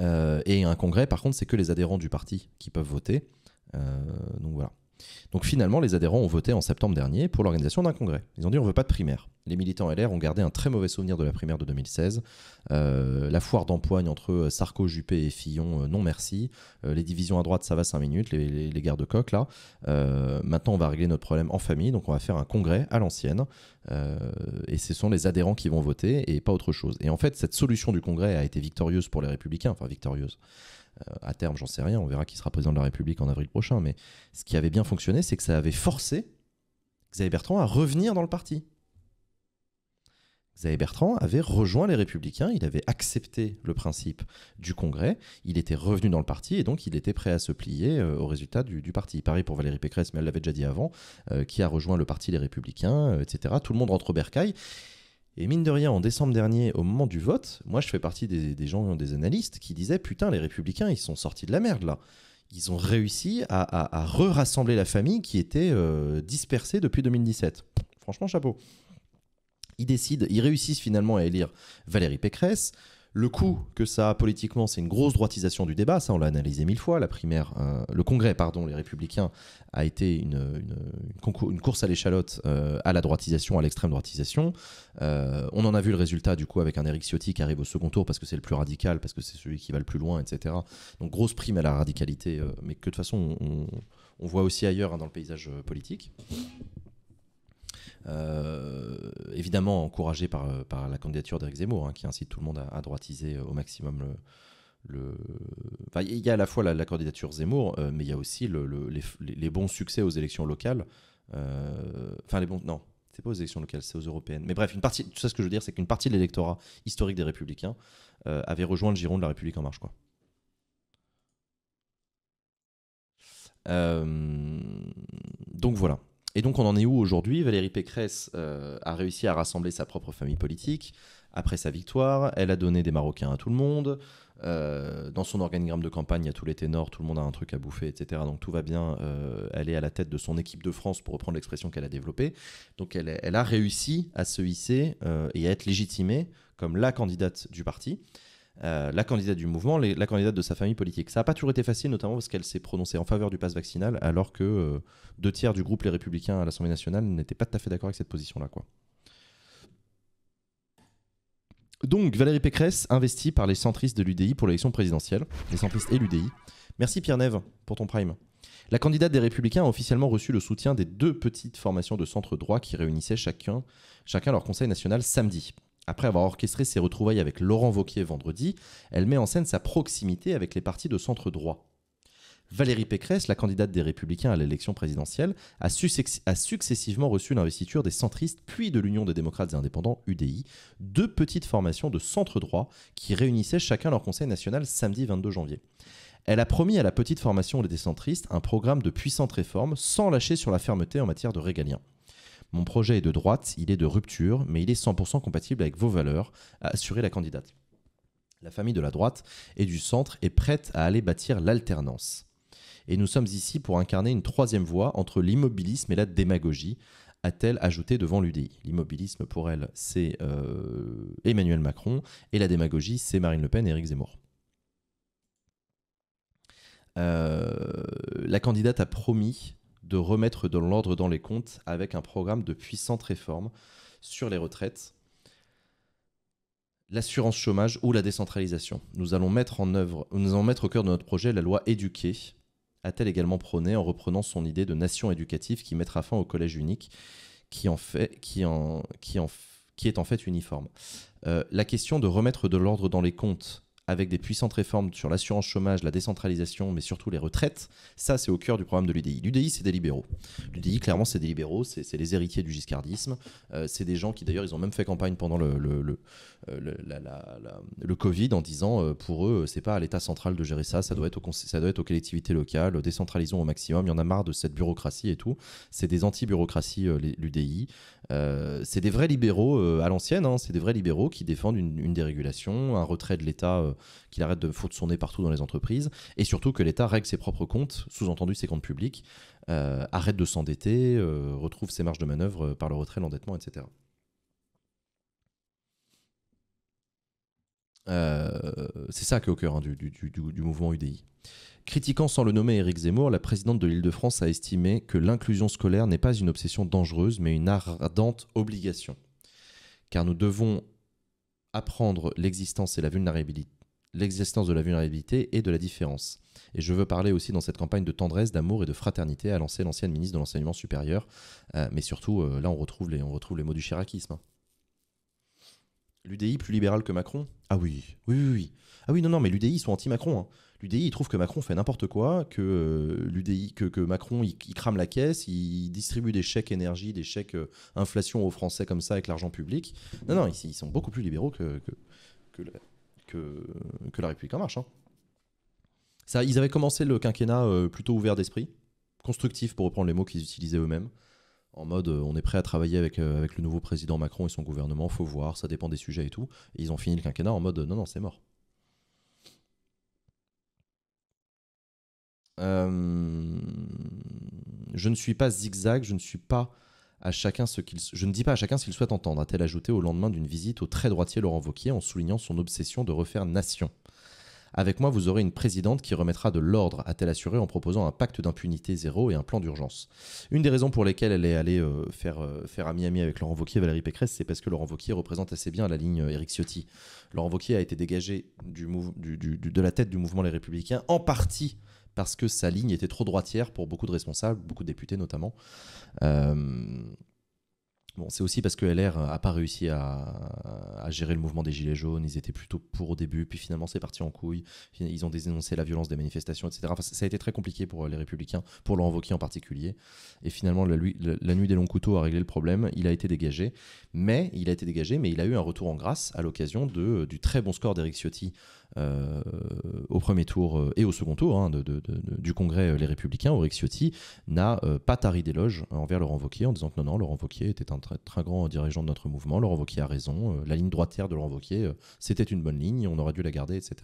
Euh, et un congrès, par contre, c'est que les adhérents du parti qui peuvent voter. Euh, donc voilà. Donc finalement, les adhérents ont voté en septembre dernier pour l'organisation d'un congrès. Ils ont dit on veut pas de primaire. Les militants LR ont gardé un très mauvais souvenir de la primaire de 2016. Euh, la foire d'empoigne entre euh, Sarko, Juppé et Fillon, euh, non merci. les divisions à droite, ça va 5 minutes, les, gardes les de coq là. maintenant, on va régler notre problème en famille, donc on va faire un congrès à l'ancienne. et ce sont les adhérents qui vont voter et pas autre chose. Et en fait, cette solution du congrès a été victorieuse pour les républicains, enfin victorieuse. Euh, à terme, j'en sais rien, on verra qui sera président de la République en avril prochain, mais ce qui avait bien fonctionné, c'est que ça avait forcé Xavier Bertrand à revenir dans le parti. Xavier Bertrand avait rejoint les Républicains, il avait accepté le principe du Congrès, il était revenu dans le parti et donc il était prêt à se plier euh, au résultat du, parti. Pareil pour Valérie Pécresse, mais elle l'avait déjà dit avant, euh, qui a rejoint le parti Les Républicains, etc. Tout le monde rentre au bercail. Et mine de rien, en décembre dernier, au moment du vote, moi je fais partie des, gens, des analystes qui disaient Putain, les républicains, ils sont sortis de la merde là. Ils ont réussi à, re-rassembler la famille qui était euh, dispersée depuis 2017. Franchement, chapeau. Ils décident, ils réussissent finalement à élire Valérie Pécresse. Le coût que ça a politiquement, c'est une grosse droitisation du débat. Ça, on l'a analysé mille fois. La primaire, euh, le Congrès, pardon, les Républicains, a été une, une, course à l'échalote euh, à la droitisation, à l'extrême droitisation. Euh, on en a vu le résultat du coup avec un Eric Ciotti qui arrive au second tour parce que c'est le plus radical, parce que c'est celui qui va le plus loin, etc. Donc grosse prime à la radicalité, mais que de toute façon on, voit aussi ailleurs hein, dans le paysage politique. Euh, évidemment encouragé par, par la candidature d'Éric Zemmour, hein, qui incite tout le monde à, droitiser euh, au maximum le, le... il y a à la fois la, candidature Zemmour, euh, mais il y a aussi les, bons succès aux élections locales. Enfin, les bons. Non, c'est pas aux élections locales, c'est aux européennes. Mais bref, une partie. Tout ça, ce que je veux dire, c'est qu'une partie de l'électorat historique des Républicains avait rejoint le giron de la République en marche, quoi. Donc voilà. Et donc on en est où aujourd'hui Valérie Pécresse euh, a réussi à rassembler sa propre famille politique après sa victoire. Elle a donné des Marocains à tout le monde. Euh, dans son organigramme de campagne, il y a tous les ténors, tout le monde a un truc à bouffer, etc. Donc tout va bien. Euh, elle est à la tête de son équipe de France, pour reprendre l'expression qu'elle a développée. Donc elle, a réussi à se hisser et à être légitimée comme la candidate du parti. Euh, la candidate du mouvement, la candidate de sa famille politique. Ça n'a pas toujours été facile, notamment parce qu'elle s'est prononcée en faveur du pass vaccinal, alors que euh, deux tiers du groupe Les Républicains à l'Assemblée nationale n'étaient pas tout à fait d'accord avec cette position-là. Donc, Valérie Pécresse, investie par les centristes de l'UDI pour l'élection présidentielle, les centristes et l'UDI. Merci Pierre neve pour ton prime. La candidate des Républicains a officiellement reçu le soutien des deux petites formations de centre droit qui réunissaient chacun, chacun leur conseil national samedi. Après avoir orchestré ses retrouvailles avec Laurent Vauquier vendredi, elle met en scène sa proximité avec les partis de centre droit. Valérie Pécresse, la candidate des Républicains à l'élection présidentielle, a, successivement reçu l'investiture des centristes puis de l'Union des démocrates et indépendants, UDI, deux petites formations de centre droit qui réunissaient chacun leur conseil national samedi 22 janvier. Elle a promis à la petite formation des centristes un programme de puissantes réformes sans lâcher sur la fermeté en matière de régalien. Mon projet est de droite, il est de rupture, mais il est 100% compatible avec vos valeurs, a assuré la candidate. La famille de la droite et du centre est prête à aller bâtir l'alternance. Et nous sommes ici pour incarner une troisième voie entre l'immobilisme et la démagogie, a-t-elle ajouté devant l'UDI. L'immobilisme pour elle, c'est euh, Emmanuel Macron, et la démagogie, c'est Marine Le Pen et Éric Zemmour. Euh, la candidate a promis de remettre de l'ordre dans les comptes avec un programme de puissante réforme sur les retraites, l'assurance chômage ou la décentralisation. Nous allons mettre en nous mettre au cœur de notre projet la loi éduquée, a-t-elle également prôné en reprenant son idée de nation éducative qui mettra fin au collège unique, qui en fait, qui en, qui est en fait uniforme. Euh, la question de remettre de l'ordre dans les comptes avec des puissantes réformes sur l'assurance chômage, la décentralisation, mais surtout les retraites. Ça, c'est au cœur du programme de l'UDI. L'UDI, c'est des libéraux. L'UDI, clairement, c'est des libéraux, c'est les héritiers du giscardisme. Euh, c'est des gens qui, d'ailleurs, ils ont même fait campagne pendant le, le, euh, Covid en disant, euh, pour eux, c'est pas à l'État central de gérer ça, ça doit, être au ça doit être aux collectivités locales, décentralisons au maximum, il y en a marre de cette bureaucratie et tout. C'est des anti-bureaucraties, l'UDI. c'est des vrais libéraux à l'ancienne, hein, c'est des vrais libéraux qui défendent une, une dérégulation, un retrait de l'État qu'il arrête de foutre son nez partout dans les entreprises, et surtout que l'État règle ses propres comptes, sous-entendu ses comptes publics, euh, arrête de s'endetter, euh, retrouve ses marges de manœuvre euh, par le retrait, l'endettement, etc. c'est ça qui est au cœur hein, du, du, mouvement UDI. Critiquant sans le nommer Éric Zemmour, la présidente de l'Île-de-France a estimé que l'inclusion scolaire n'est pas une obsession dangereuse, mais une ardente obligation. Car nous devons apprendre l'existence et la vulnérabilité l'existence de la vulnérabilité et de la différence. Et je veux parler aussi dans cette campagne de tendresse, d'amour et de fraternité à lancer l'ancienne ministre de l'enseignement supérieur. Euh, mais surtout, euh, là, on retrouve, les, on retrouve les mots du chiracisme. Hein. L'UDI plus libéral que Macron Ah oui, oui, oui, Ah oui, non, non, mais l'UDI, ils sont anti-Macron. Hein. L'UDI, ils trouvent que Macron fait n'importe quoi, que euh, l'UDI, que, que, Macron, il, crame la caisse, il distribue des chèques énergie, des chèques inflation aux Français comme ça avec l'argent public. Non, non, ils, ils, sont beaucoup plus libéraux que, que que La République En Marche. Hein. Ça, ils avaient commencé le quinquennat euh, plutôt ouvert d'esprit, constructif pour reprendre les mots qu'ils utilisaient eux-mêmes, en mode euh, on est prêt à travailler euh, avec, le nouveau président Macron et son gouvernement, faut voir, ça dépend des sujets et tout. Et ils ont fini le quinquennat en mode non, non, c'est mort. Je ne suis pas zigzag, je ne suis pas à chacun ce qu'il je ne dis pas à chacun s'il souhaite entendre, a-t-elle ajouté au lendemain d'une visite au très droitier Laurent Vauquier en soulignant son obsession de refaire nation. Avec moi, vous aurez une présidente qui remettra de l'ordre, à tel assuré en proposant un pacte d'impunité zéro et un plan d'urgence. Une des raisons pour lesquelles elle est allée euh, faire, euh, faire ami-ami avec Laurent Vauquier Valérie Pécresse, c'est parce que Laurent Vauquier représente assez bien la ligne euh, Éric Ciotti. Laurent Vauquier a été dégagé de la tête du mouvement Les Républicains, en partie parce que sa ligne était trop droitière pour beaucoup de responsables, beaucoup de députés notamment c'est aussi parce que LR n'a pas réussi à, gérer le mouvement des Gilets jaunes. Ils étaient plutôt pour au début, puis finalement c'est parti en couille. Ils ont dénoncé la violence des manifestations, etc. ça a été très compliqué pour euh, les Républicains, pour Laurent Wauquiez en particulier. Et finalement, la, la, nuit des longs couteaux a réglé le problème. Il a été dégagé, mais il a été dégagé, mais il a eu un retour en grâce à l'occasion euh, du très bon score d'Eric Ciotti euh, au premier tour euh, et au second tour hein, du Congrès euh, Les Républicains, Auric Ciotti n'a pas tari d'éloge envers Laurent Vauquier en disant que non, non, Laurent Vauquier était un très, grand dirigeant de notre mouvement, Laurent Vauquier a raison, la ligne droitière de Laurent Vauquier, c'était une bonne ligne, on aurait dû la garder, etc.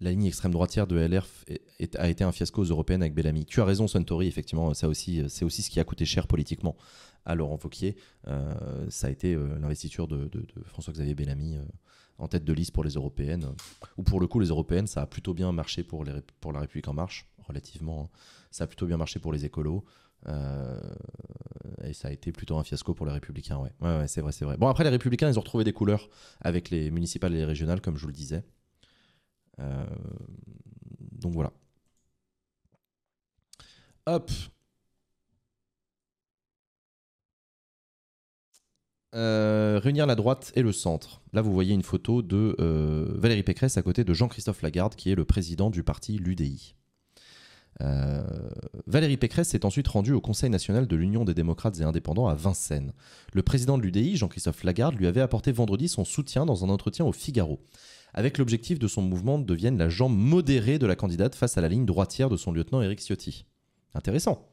La ligne extrême droitière de LR a été un fiasco aux européennes avec Bellamy. Tu as raison, Suntory, effectivement, ça aussi, c'est aussi ce qui a coûté cher politiquement à Laurent Vauquier. ça a été l'investiture de, de François-Xavier Bellamy en tête de liste pour les européennes. Ou pour le coup, les européennes, ça a plutôt bien marché pour, la République en marche, relativement. Hein. Ça a plutôt bien marché pour les écolos. Euh, et ça a été plutôt un fiasco pour les républicains, ouais. Ouais, c'est vrai, c'est vrai. Bon, après, les républicains, ils ont retrouvé des couleurs avec les municipales et les régionales, comme je vous le disais. Euh, donc voilà. Hop, Euh, réunir la droite et le centre. Là, vous voyez une photo de euh, Valérie Pécresse à côté de Jean-Christophe Lagarde, qui est le président du parti l'UDI. Euh, Valérie Pécresse s'est ensuite rendue au Conseil national de l'Union des démocrates et indépendants à Vincennes. Le président de l'UDI, Jean-Christophe Lagarde, lui avait apporté vendredi son soutien dans un entretien au Figaro, avec l'objectif de son mouvement devienne la jambe modérée de la candidate face à la ligne droitière de son lieutenant Éric Ciotti. Intéressant.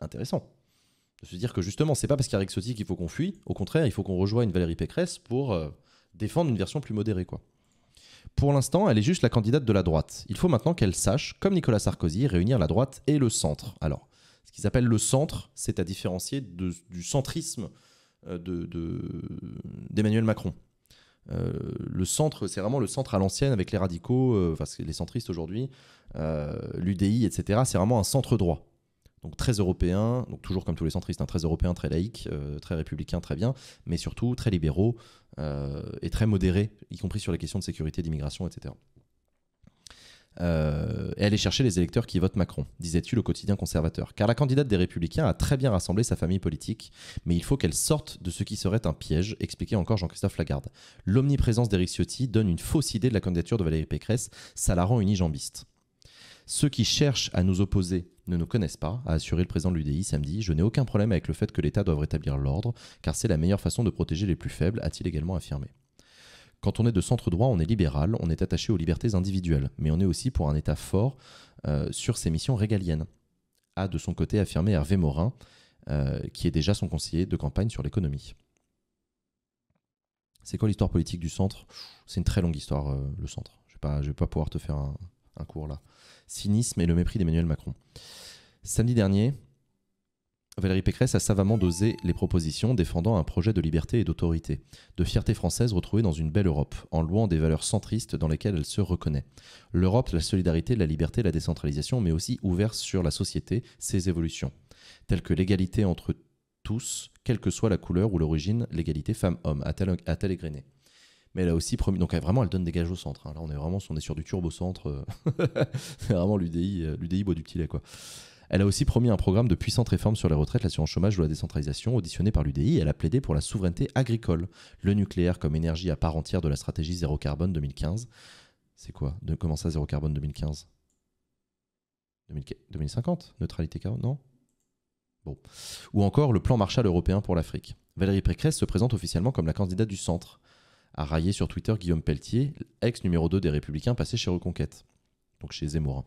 Intéressant. De se dire que justement, c'est pas parce qu'il y a Rixotti qu'il faut qu'on fuit. Au contraire, il faut qu'on rejoigne Valérie Pécresse pour euh, défendre une version plus modérée. quoi. Pour l'instant, elle est juste la candidate de la droite. Il faut maintenant qu'elle sache, comme Nicolas Sarkozy, réunir la droite et le centre. Alors, ce qu'ils appellent le centre, c'est à différencier du centrisme euh, d'Emmanuel de, Macron. Euh, le centre, c'est vraiment le centre à l'ancienne avec les radicaux, enfin les centristes aujourd'hui, l'UDI, etc. C'est vraiment un centre droit. Donc très européen, donc toujours comme tous les centristes, hein, très européen, très laïque, euh, très républicain, très bien, mais surtout très libéraux euh, et très modérés, y compris sur les questions de sécurité, d'immigration, etc. Euh, et aller chercher les électeurs qui votent Macron, disait-il au quotidien conservateur. Car la candidate des Républicains a très bien rassemblé sa famille politique, mais il faut qu'elle sorte de ce qui serait un piège, expliquait encore Jean-Christophe Lagarde. L'omniprésence d'Éric Ciotti donne une fausse idée de la candidature de Valérie Pécresse, ça la rend unijambiste. Ceux qui cherchent à nous opposer ne nous connaissent pas, a assuré le président de l'UDI samedi. Je n'ai aucun problème avec le fait que l'État doive rétablir l'ordre, car c'est la meilleure façon de protéger les plus faibles, a-t-il également affirmé. Quand on est de centre droit, on est libéral, on est attaché aux libertés individuelles, mais on est aussi pour un État fort euh, sur ses missions régaliennes, a de son côté affirmé Hervé Morin, euh, qui est déjà son conseiller de campagne sur l'économie. C'est quoi l'histoire politique du centre C'est une très longue histoire, euh, le centre. Je ne vais, pas pouvoir te faire un cours là cynisme et le mépris d'Emmanuel Macron. Samedi dernier, Valérie Pécresse a savamment dosé les propositions défendant un projet de liberté et d'autorité, de fierté française retrouvée dans une belle Europe, en louant des valeurs centristes dans lesquelles elle se reconnaît. L'Europe, la solidarité, la liberté, la décentralisation, mais aussi ouverte sur la société, ses évolutions, telles que l'égalité entre tous, quelle que soit la couleur ou l'origine, l'égalité femme hommes a a-t-elle elle a aussi promis. Donc vraiment, elle donne des gages au centre. Hein. Là, on est vraiment on est sur du turbo centre. Euh. C'est vraiment l'UDI, euh, l'UDI du petit lait, quoi. Elle a aussi promis un programme de puissantes réformes sur les retraites, l'assurance chômage ou la décentralisation. Auditionnée par l'UDI, elle a plaidé pour la souveraineté agricole, le nucléaire comme énergie à part entière de la stratégie zéro carbone 2015. C'est quoi de, Comment ça, zéro carbone 2015 2050 Neutralité carbone Non Bon. Ou encore le plan Marshall européen pour l'Afrique. Valérie Pécresse se présente officiellement comme la candidate du centre a raillé sur Twitter Guillaume Pelletier, ex numéro 2 des Républicains passé chez Reconquête, donc chez Zemmour.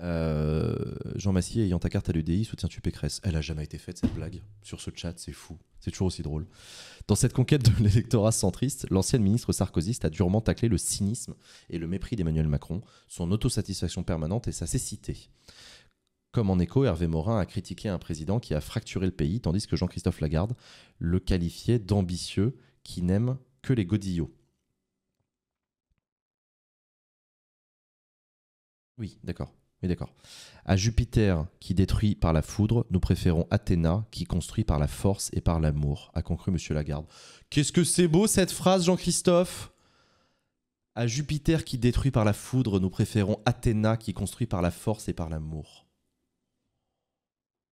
Euh, Jean Massier ayant ta carte à l'UDI, soutiens-tu Pécresse Elle a jamais été faite cette blague sur ce chat, c'est fou, c'est toujours aussi drôle. Dans cette conquête de l'électorat centriste, l'ancienne ministre sarkozyste a durement taclé le cynisme et le mépris d'Emmanuel Macron, son autosatisfaction permanente et sa cécité. Comme en écho, Hervé Morin a critiqué un président qui a fracturé le pays, tandis que Jean-Christophe Lagarde le qualifiait d'ambitieux qui n'aime que les godillots. Oui, d'accord. d'accord. À Jupiter qui détruit par la foudre, nous préférons Athéna qui construit par la force et par l'amour, a conclu Monsieur Lagarde. Qu'est-ce que c'est beau cette phrase, Jean-Christophe À Jupiter qui détruit par la foudre, nous préférons Athéna qui construit par la force et par l'amour.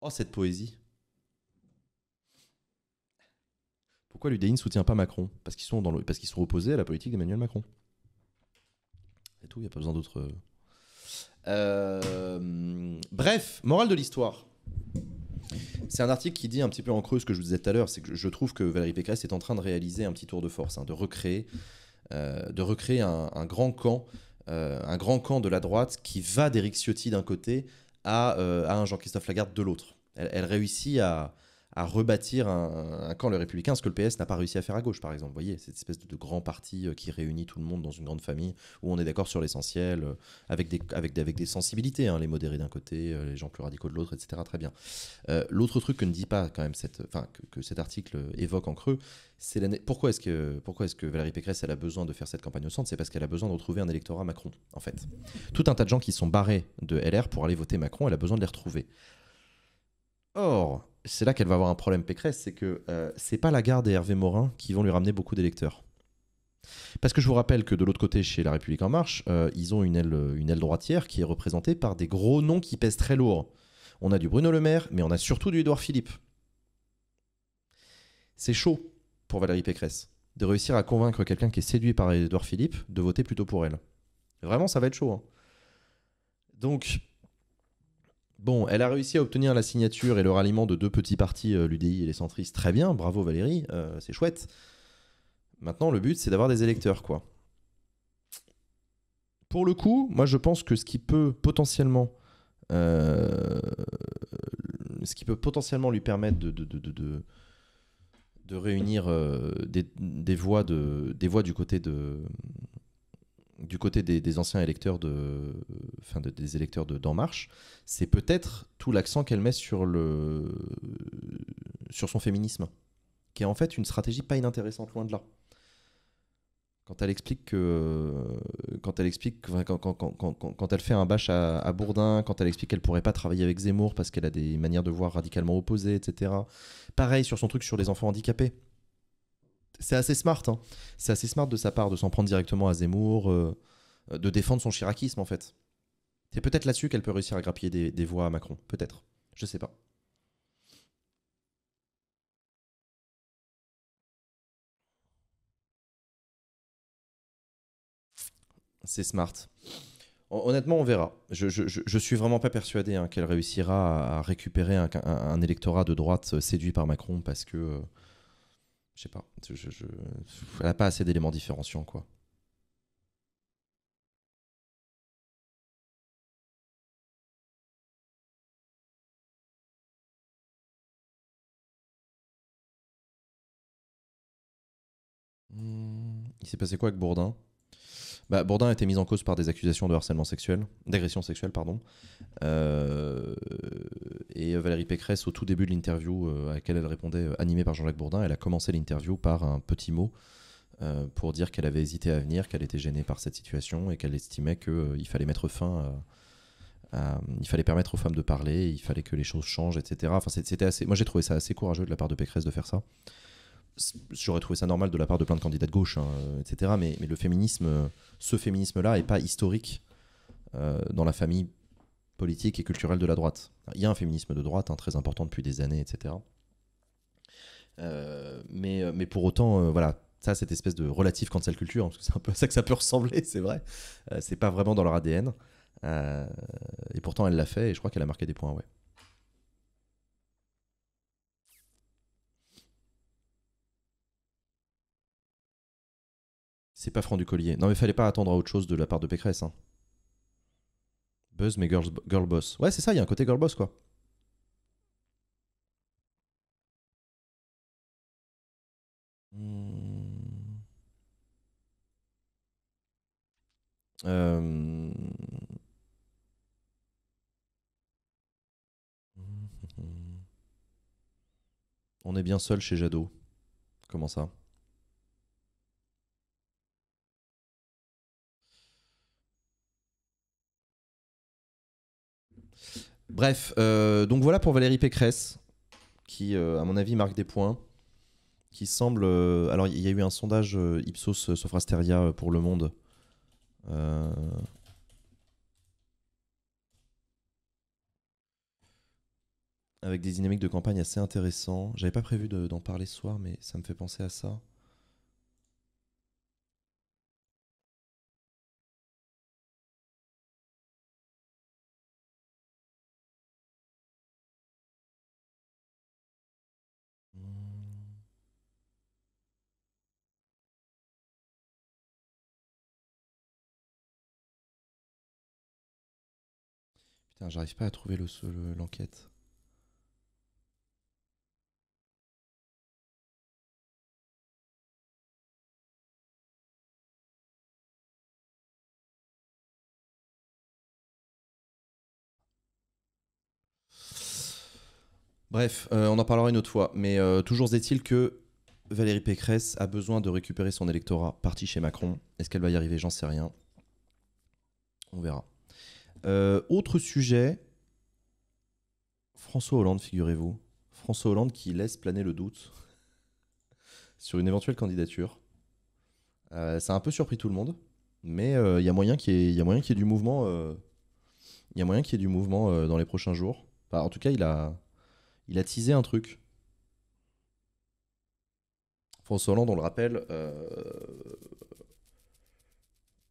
Oh, cette poésie. Pourquoi l'UDI ne soutient pas Macron Parce qu'ils sont, sont opposés à la politique d'Emmanuel Macron. C'est tout, il n'y a pas besoin d'autres. Euh. Euh, bref, morale de l'histoire. C'est un article qui dit un petit peu en creux ce que je vous disais tout à l'heure, c'est que je trouve que Valérie Pécresse est en train de réaliser un petit tour de force, hein, de recréer, euh, de recréer un, grand camp, un grand camp de la droite qui va d'Éric Ciotti d'un côté euh, à, un Jean-Christophe Lagarde de l'autre. elle, réussit à, à rebâtir un, camp, le républicain, ce que le PS n'a pas réussi à faire à gauche, par exemple. Vous voyez, cette espèce de, grand parti euh, qui réunit tout le monde dans une grande famille, où on est d'accord sur l'essentiel, euh, avec des, avec, des, avec des sensibilités, hein, les modérés d'un côté, euh, les gens plus radicaux de l'autre, etc. Très bien. L'autre truc que ne dit pas, quand même, cette, enfin, que, cet article évoque en creux, c'est pourquoi est-ce que, pourquoi est que Valérie Pécresse elle a besoin de faire cette campagne au centre C'est parce qu'elle a besoin de retrouver un électorat Macron, en fait. Tout un tas de gens qui sont barrés de LR pour aller voter Macron, elle a besoin de les retrouver. Or, c'est là qu'elle va avoir un problème Pécresse, c'est que euh, c'est pas la garde et Hervé Morin qui vont lui ramener beaucoup d'électeurs. Parce que je vous rappelle que de l'autre côté, chez La République En Marche, euh, ils ont une aile, une aile droitière qui est représentée par des gros noms qui pèsent très lourd. On a du Bruno Le Maire, mais on a surtout du Édouard Philippe. C'est chaud pour Valérie Pécresse de réussir à convaincre quelqu'un qui est séduit par Édouard Philippe de voter plutôt pour elle. Vraiment, ça va être chaud. Hein. Donc, Bon, elle a réussi à obtenir la signature et le ralliement de deux petits partis, euh, l'UDI et les centristes. Très bien, bravo Valérie, euh, c'est chouette. Maintenant, le but, c'est d'avoir des électeurs, quoi. Pour le coup, moi, je pense que ce qui peut potentiellement, euh, ce qui peut potentiellement lui permettre de, réunir voix des voix du côté de, du côté des, anciens électeurs de, enfin des électeurs de d'En Marche, c'est peut-être tout l'accent qu'elle met sur le, sur son féminisme, qui est en fait une stratégie pas inintéressante loin de là. Quand elle explique que, quand elle explique, quand, elle fait un bâche à, Bourdin, quand elle explique qu'elle pourrait pas travailler avec Zemmour parce qu'elle a des manières de voir radicalement opposées, etc. Pareil sur son truc sur les enfants handicapés c'est assez smart. Hein. C'est assez smart de sa part de s'en prendre directement à Zemmour, euh, euh, de défendre son chiracisme en fait. C'est peut-être là-dessus qu'elle peut réussir à grappiller des, voix à Macron. Peut-être. Je sais pas. C'est smart. Honnêtement, on verra. Je, ne suis vraiment pas persuadé hein, qu'elle réussira à récupérer un, électorat de droite euh, séduit par Macron parce que je sais pas. Je, je... Elle pas assez d'éléments différenciants, quoi. Hmm. Il s'est passé quoi avec Bourdin bah, Bourdin a été mis en cause par des accusations de harcèlement sexuel, d'agression sexuelle, pardon. Euh, et Valérie Pécresse, au tout début de l'interview euh, à laquelle elle répondait, euh, animée par Jean-Jacques Bourdin, elle a commencé l'interview par un petit mot pour dire qu'elle avait hésité à venir, qu'elle était gênée par cette situation et qu'elle estimait qu'il fallait mettre fin à, il fallait permettre aux femmes de parler, il fallait que les choses changent, etc. Enfin, c'était assez. Moi, j'ai trouvé ça assez courageux de la part de Pécresse de faire ça j'aurais trouvé ça normal de la part de plein de candidats de gauche, hein, etc. Mais, le féminisme, ce féminisme-là, n'est pas historique euh, dans la famille politique et culturelle de la droite. Il y a un féminisme de droite hein, très important depuis des années, etc. Euh, euh, mais, pour autant, voilà, ça, cette espèce de relative cancel culture, parce que c'est un peu à ça que ça peut ressembler, c'est vrai. c'est pas vraiment dans leur ADN. et pourtant, elle l'a fait et je crois qu'elle a marqué des points, ouais. C'est pas franc du collier. Non, mais fallait pas attendre à autre chose de la part de Pécresse. Hein. Buzz, mais girl, boss. Ouais, c'est ça, il y a un côté girl boss, quoi. Hmm. Euh. On est bien seul chez Jado. Comment ça Bref, euh, donc voilà pour Valérie Pécresse, qui, euh, à mon avis, marque des points. Qui semble. Euh, alors, il y a eu un sondage Ipsos Sofrasteria pour Le Monde. Avec des dynamiques de campagne assez intéressantes. J'avais pas prévu d'en parler ce soir, mais ça me fait penser à ça. j'arrive pas à trouver euh, l'enquête. Bref, euh, on en parlera une autre fois, mais euh, toujours est-il que Valérie Pécresse a besoin de récupérer son électorat parti chez Macron. Est-ce qu'elle va y arriver J'en sais rien. On verra. Euh, autre sujet, François Hollande, figurez-vous. François Hollande qui laisse planer le doute sur une éventuelle candidature. Euh, ça a un peu surpris tout le monde, mais euh, il y a moyen qu'il y, ait, y a moyen qu'il y du mouvement, il y a moyen qu'il y ait du mouvement dans les prochains jours. en tout cas, il a, il a teasé un truc. François Hollande, on le rappelle,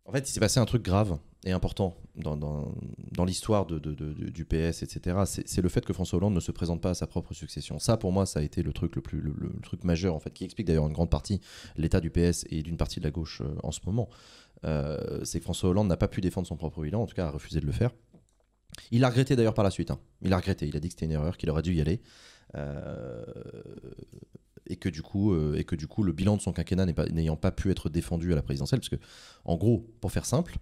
en fait, il s'est passé un truc grave et important dans, dans, l'histoire de, du PS, etc., c'est le fait que François Hollande ne se présente pas à sa propre succession. Ça, pour moi, ça a été le truc le plus le, truc majeur en fait, qui explique d'ailleurs une grande partie l'état du PS et d'une partie de la gauche euh, en ce moment. Euh, c'est que François Hollande n'a pas pu défendre son propre bilan, en tout cas, a refusé de le faire. Il a regretté d'ailleurs par la suite. Hein. Il a regretté. Il a dit que c'était une erreur, qu'il aurait dû y aller. Euh, et que du coup et que du coup le bilan de son quinquennat n'ayant pas, pas, pu être défendu à la présidentielle parce que en gros pour faire simple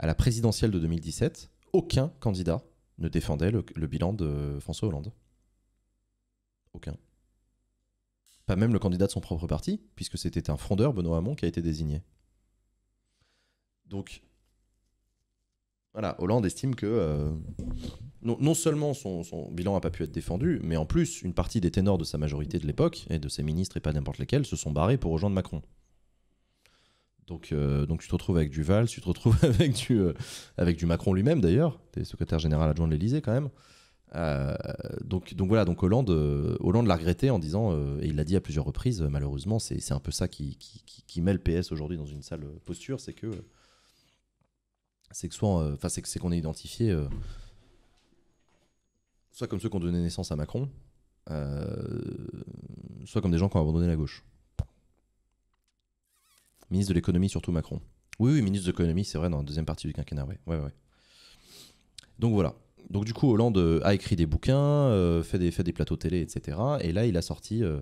à la présidentielle de 2017, aucun candidat ne défendait le, bilan de François Hollande. Aucun. Pas même le candidat de son propre parti, puisque c'était un frondeur, Benoît Hamon, qui a été désigné. Donc, voilà, Hollande estime que euh, non, seulement son, son bilan n'a pas pu être défendu, mais en plus, une partie des ténors de sa majorité de l'époque, et de ses ministres et pas n'importe lesquels, se sont barrés pour rejoindre Macron. Euh, donc, tu te retrouves avec du tu te retrouves euh, avec du, Macron lui-même d'ailleurs, tu secrétaire général adjoint de l'Elysée quand même. Euh, donc, voilà, Hollande, l'a regretté en disant, et il l'a dit à plusieurs reprises, malheureusement, c'est un peu ça qui, met le PS aujourd'hui dans une sale posture, c'est que c'est c'est qu'on est identifié soit comme ceux qui ont donné naissance à Macron, soit comme des gens qui ont abandonné la gauche. Ministre de l'économie, surtout Macron. Oui, oui, ministre de l'économie, c'est vrai, dans la deuxième partie du quinquennat, oui. Donc voilà. Donc du coup, Hollande euh, a écrit des bouquins, euh, fait, des, fait des plateaux télé, etc. Et là, il a sorti euh,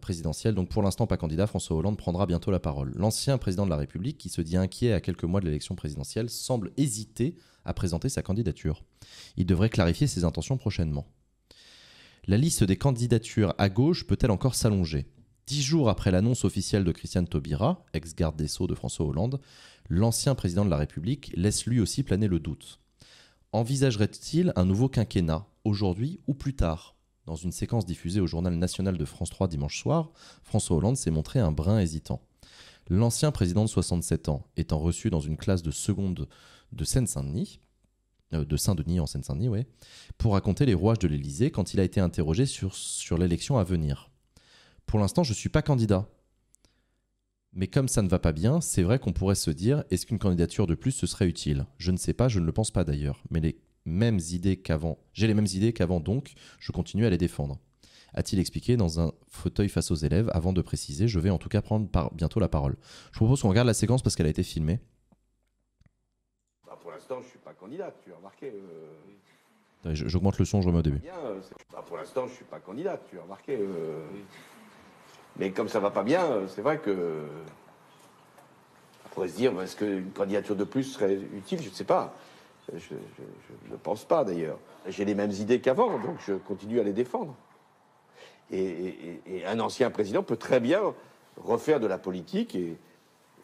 présidentiel. Donc pour l'instant, pas candidat, François Hollande prendra bientôt la parole. L'ancien président de la République, qui se dit inquiet à quelques mois de l'élection présidentielle, semble hésiter à présenter sa candidature. Il devrait clarifier ses intentions prochainement. La liste des candidatures à gauche peut-elle encore s'allonger Dix jours après l'annonce officielle de Christiane Taubira, ex-garde des Sceaux de François Hollande, l'ancien président de la République laisse lui aussi planer le doute. Envisagerait-il un nouveau quinquennat, aujourd'hui ou plus tard Dans une séquence diffusée au journal national de France 3 dimanche soir, François Hollande s'est montré un brin hésitant. L'ancien président de 67 ans, étant reçu dans une classe de seconde de Seine-Saint-Denis, euh, de Saint-Denis en Seine-Saint-Denis, pour raconter les rouages de l'Élysée quand il a été interrogé sur l'élection à venir pour l'instant, je ne suis pas candidat. Mais comme ça ne va pas bien, c'est vrai qu'on pourrait se dire, est-ce qu'une candidature de plus, ce serait utile Je ne sais pas, je ne le pense pas d'ailleurs. Mais les mêmes idées qu'avant, j'ai les mêmes idées qu'avant, donc je continue à les défendre. A-t-il expliqué dans un fauteuil face aux élèves avant de préciser, je vais en tout cas prendre bientôt la parole. Je propose qu'on regarde la séquence parce qu'elle a été filmée. Bah, pour l'instant, je ne suis pas candidat, tu as remarqué. Euh. J'augmente le son, je remets au début. Euh, bah, pour l'instant, je ne suis pas candidat, tu as remarqué. Euh. Mais comme ça va pas bien, euh, c'est vrai que. pourrait se dire, est-ce qu'une candidature de plus serait utile Je ne sais pas. Je, ne pense pas d'ailleurs. J'ai les mêmes idées qu'avant, donc je continue à les défendre. Et, un ancien président peut très bien refaire de la politique et,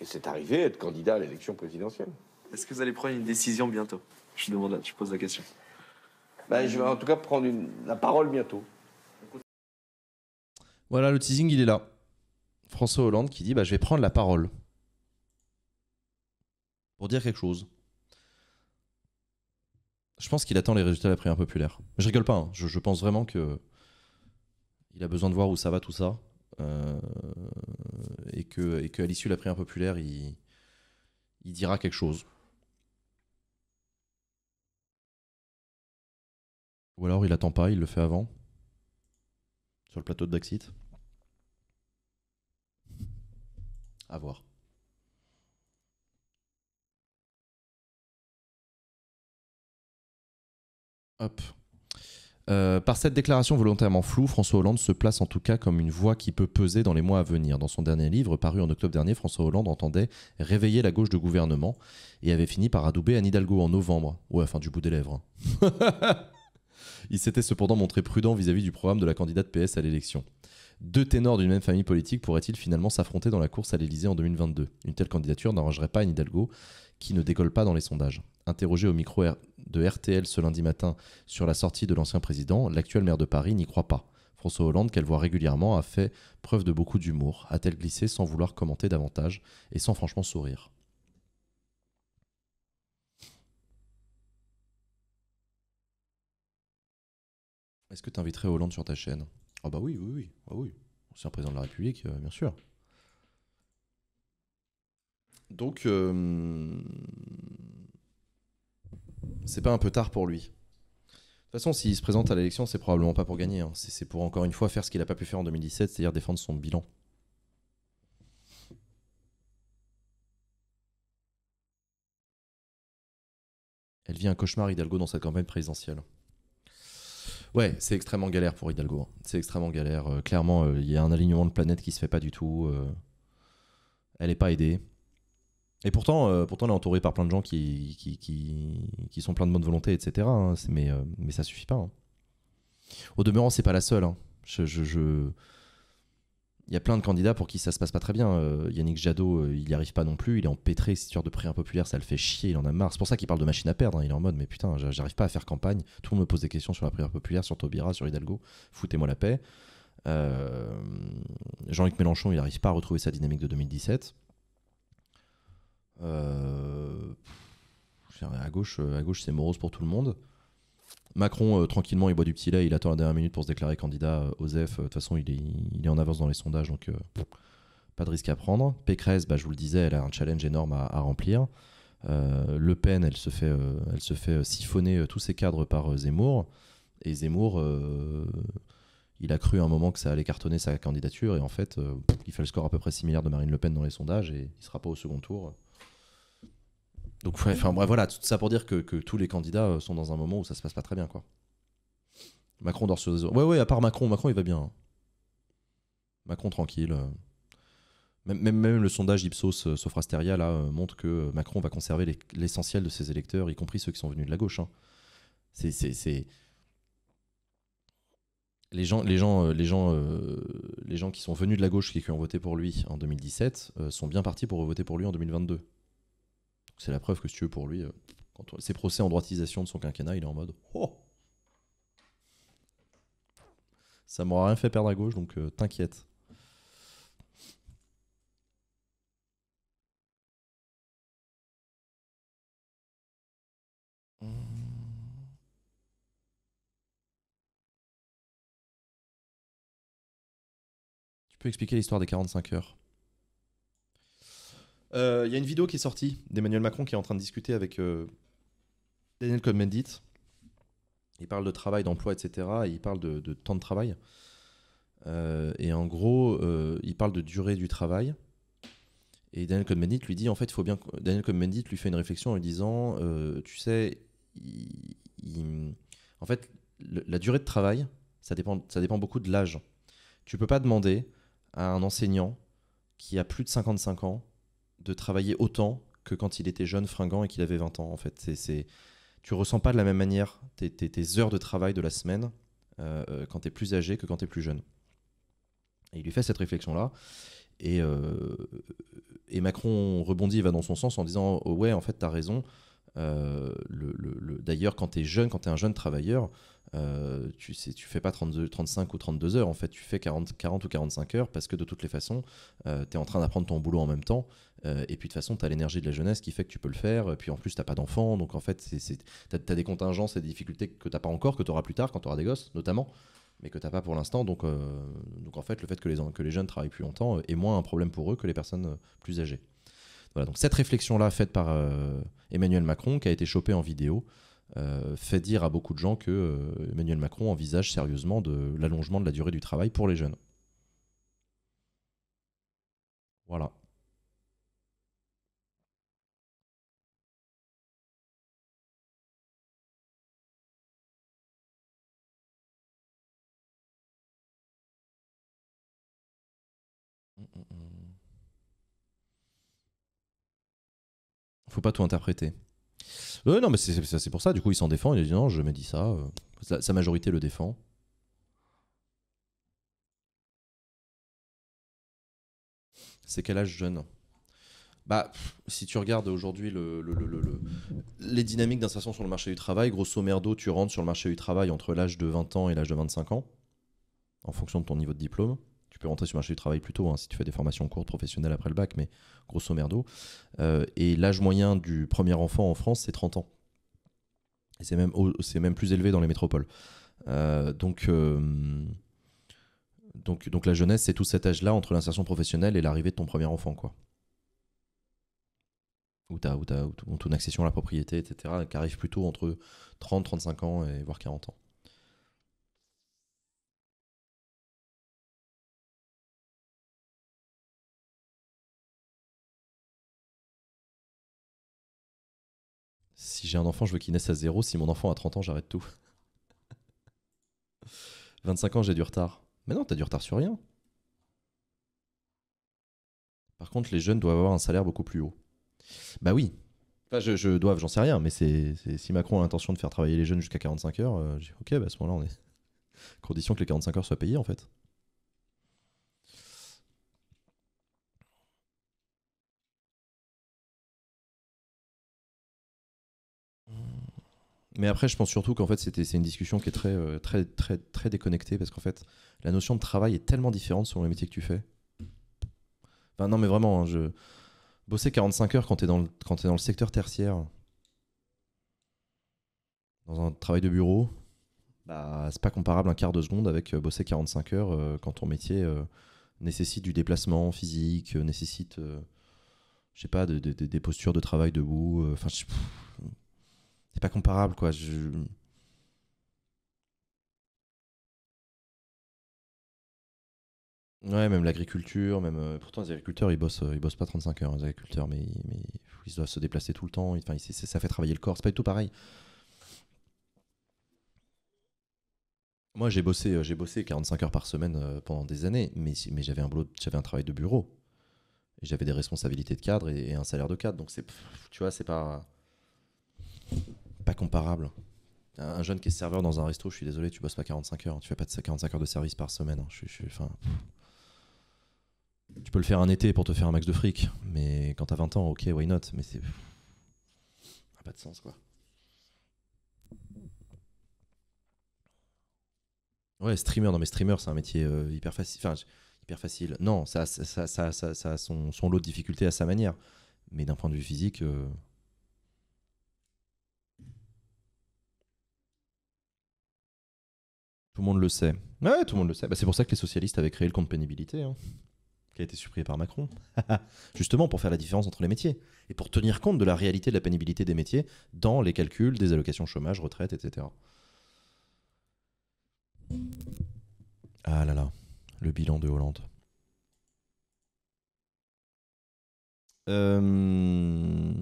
c'est arrivé être candidat à l'élection présidentielle. Est-ce que vous allez prendre une décision bientôt Je demande, je pose la question. Ben, je vais en tout cas prendre une, la parole bientôt. Voilà, le teasing, il est là. François Hollande qui dit bah, Je vais prendre la parole pour dire quelque chose. Je pense qu'il attend les résultats de la primaire populaire. Je rigole pas, hein. je, pense vraiment que il a besoin de voir où ça va tout ça. Euh, et qu'à et l'issue de la primaire populaire, il, il dira quelque chose. Ou alors il attend pas, il le fait avant. Sur le plateau de Daxit. À voir. Hop. Euh, par cette déclaration volontairement floue, François Hollande se place en tout cas comme une voix qui peut peser dans les mois à venir. Dans son dernier livre, paru en octobre dernier, François Hollande entendait réveiller la gauche de gouvernement et avait fini par adouber Anne Hidalgo en novembre. Ouais, fin du bout des lèvres. Hein. Il s'était cependant montré prudent vis à -vis du programme de la candidate PS à l'élection. Deux ténors d'une même famille politique pourraient-ils finalement s'affronter dans la course à l'Elysée en 2022 Une telle candidature n'arrangerait pas un Hidalgo, qui ne décolle pas dans les sondages. Interrogé au micro de RTL ce lundi matin sur la sortie de l'ancien président, l'actuel maire de Paris n'y croit pas. François Hollande, qu'elle voit régulièrement, a fait preuve de beaucoup d'humour, a-t-elle glissé sans vouloir commenter davantage et sans franchement sourire. Est-ce que tu inviterais Hollande sur ta chaîne ah bah oui, oui, oui. Ah oui. C'est un président de la République, euh, bien sûr. Donc, euh, c'est pas un peu tard pour lui. De toute façon, s'il se présente à l'élection, c'est probablement pas pour gagner. Hein. C'est pour encore une fois faire ce qu'il a pas pu faire en 2017, c'est-à-dire défendre son bilan. Elle vit un cauchemar Hidalgo dans sa campagne présidentielle. Ouais, c'est extrêmement galère pour Hidalgo. Hein. C'est extrêmement galère. Euh, clairement, euh, il y a un alignement de planète qui se fait pas du tout. Euh, elle est pas aidée. Et pourtant, pourtant, elle est entourée par plein de gens qui, qui, qui, sont plein de bonne volonté, etc. Hein. mais, mais ça suffit pas. Hein. Au demeurant, c'est pas la seule. je il y a plein de candidats pour qui ça se passe pas très bien. Euh, Yannick Jadot, euh, il n'y arrive pas non plus. Il est empêtré, cette histoire de Prière impopulaire, ça le fait chier, il en a marre. C'est pour ça qu'il parle de machine à perdre. Hein, il est en mode, mais putain, j'arrive pas à faire campagne. Tout le monde me pose des questions sur la Prière Populaire, sur Taubira, sur Hidalgo. Foutez-moi la paix. Euh, Jean-Luc Mélenchon, il n'arrive pas à retrouver sa dynamique de 2017. à gauche, à gauche c'est morose pour tout le monde. Macron, euh, tranquillement, il boit du petit lait, il attend la dernière minute pour se déclarer candidat. Osef, euh, euh, de toute façon, il est, il est, en avance dans les sondages, donc pas de risque à prendre. Pécresse, bah, je vous le disais, elle a un challenge énorme à, remplir. le Pen, elle se fait, elle se fait siphonner tous ses cadres par Zemmour. Et Zemmour, il a cru à un moment que ça allait cartonner sa candidature et en fait, il fait le score à peu près similaire de Marine Le Pen dans les sondages et il sera pas au second tour. Donc, enfin, voilà, tout ça pour dire que, tous les candidats euh, sont dans un moment où ça se passe pas très bien, quoi. Macron dort sur des Ouais, Oui, à part Macron, Macron, il va bien. Hein. Macron tranquille. Euh. Même, même, le sondage Ipsos euh, Sophrastéria montre que Macron va conserver l'essentiel de ses électeurs, y compris ceux qui sont venus de la gauche. Hein. C'est. Les gens, les, gens, les, gens, les gens qui sont venus de la gauche et qui ont voté pour lui en 2017 sont bien partis pour voter pour lui en 2022. C'est la preuve que, si tu veux, pour lui, euh, quand ses procès en droitisation de son quinquennat, il est en mode Oh Ça m'aura rien fait perdre à gauche, donc euh, t'inquiète. Tu peux expliquer l'histoire des 45 heures il euh, y a une vidéo qui est sortie d'Emmanuel Macron qui est en train de discuter avec euh, Daniel Cohn-Bendit. Il parle de travail, d'emploi, etc. il parle de, temps de travail. Euh, et en gros, il parle de durée du travail. Et Daniel Cohn-Bendit lui dit, en fait, il faut bien. Daniel Cohn-Bendit lui fait une réflexion en lui disant, tu sais, en fait, la durée de travail, ça dépend, ça dépend beaucoup de l'âge. Tu peux pas demander à un enseignant qui a plus de 55 ans de travailler autant que quand il était jeune, fringant et qu'il avait 20 ans. En fait, c'est, tu ressens pas de la même manière tes, heures de travail de la semaine euh, euh, quand tu es plus âgé que quand tu es plus jeune. Et il lui fait cette réflexion-là. Et, euh, Macron rebondit et va dans son sens en disant oh Ouais, en fait, tu as raison. D'ailleurs, quand tu es jeune, quand tu es un jeune travailleur, euh, tu sais, tu fais pas 35 ou 32 heures, en fait, tu fais 40, ou 45 heures parce que de toutes les façons, euh, tu es en train d'apprendre ton boulot en même temps. Euh, et puis de toute façon, tu as l'énergie de la jeunesse qui fait que tu peux le faire. Et puis en plus, tu pas d'enfants. Donc en fait, tu as, des contingences et des difficultés que tu pas encore, que tu auras plus tard quand tu auras des gosses, notamment, mais que tu pas pour l'instant. Euh, donc, en fait, le fait que les, que les jeunes travaillent plus longtemps est moins un problème pour eux que les personnes plus âgées. Voilà, donc cette réflexion-là faite par Emmanuel Macron, qui a été chopée en vidéo, euh, fait dire à beaucoup de gens que euh, Emmanuel Macron envisage sérieusement de l'allongement de la durée du travail pour les jeunes. Voilà. Faut pas tout interpréter. Euh, non, mais c'est pour ça. Du coup, il s'en défend. Il dit non, je me dis ça. Euh. Sa, majorité le défend. C'est quel âge jeune bah, si tu regardes aujourd'hui le, les dynamiques d'insertion sur le marché du travail, grosso merdo, tu rentres sur le marché du travail entre l'âge de 20 ans et l'âge de 25 ans, en fonction de ton niveau de diplôme tu peux rentrer sur le marché du travail plus tôt hein, si tu fais des formations courtes professionnelles après le bac, mais grosso merdo. Euh, et l'âge moyen du premier enfant en France, c'est 30 ans. Et c'est même, même plus élevé dans les métropoles. Euh, donc, euh, donc, donc la jeunesse, c'est tout cet âge-là entre l'insertion professionnelle et l'arrivée de ton premier enfant, quoi. Ou, ou ton accession à la propriété, etc., qui arrive plutôt entre 30, 35 ans et voire 40 ans. Si j'ai un enfant, je veux qu'il naisse à zéro. Si mon enfant a 30 ans, j'arrête tout. 25 ans, j'ai du retard. Mais non, t'as du retard sur rien. Par contre, les jeunes doivent avoir un salaire beaucoup plus haut. Bah oui. Enfin, je, je dois, j'en sais rien, mais c'est, si Macron a l'intention de faire travailler les jeunes jusqu'à 45 heures, euh, j'ai ok, bah à ce moment-là, on est. Condition que les 45 heures soient payées, en fait. Mais après, je pense surtout qu'en fait, c'était, c'est une discussion qui est très, euh, très, très, très déconnectée parce qu'en fait, la notion de travail est tellement différente selon le métier que tu fais. Enfin, non, mais vraiment, hein, je... bosser 45 heures quand tu es, dans le... dans le secteur tertiaire, dans un travail de bureau, bah, c'est pas comparable un quart de seconde avec euh, bosser 45 heures euh, quand ton métier nécessite du déplacement physique, nécessite, je sais pas, des postures de travail debout. Enfin, c'est pas comparable, quoi. Ouais, même l'agriculture, même. Euh, pourtant, les agriculteurs, ils bossent, euh, ils bossent pas 35 heures, les agriculteurs, mais, ils doivent se déplacer tout le temps. Enfin, ça fait travailler le corps. C'est pas du tout pareil. Moi, j'ai bossé, euh, j'ai bossé 45 heures par semaine pendant des années, mais, j'avais un boulot, j'avais un travail de bureau. Et J'avais des responsabilités de cadre et, un salaire de cadre. Donc, c'est, tu vois, c'est pas pas comparable. Un jeune qui est serveur dans un resto, je suis désolé, tu bosses pas 45 heures, tu fais pas de 45 heures de service par semaine. Hein. Je, suis, enfin, Tu peux le faire un été pour te faire un max de fric, mais quand t'as 20 ans, ok, why not Mais c'est. Pas de sens, quoi. Ouais, streamer, non mais streamer, c'est un métier euh, hyper facile. Enfin, hyper facile. Non, ça, ça, ça, ça, a son, lot de difficultés à sa manière. Mais d'un point de vue physique, euh, Tout le monde le sait. Ouais, tout le monde le sait. Bah, c'est pour ça que les socialistes avaient créé le compte pénibilité, hein, qui a été supprimé par Macron. Justement, pour faire la différence entre les métiers et pour tenir compte de la réalité de la pénibilité des métiers dans les calculs des allocations chômage, retraite, etc. Ah là là, le bilan de Hollande. Euh...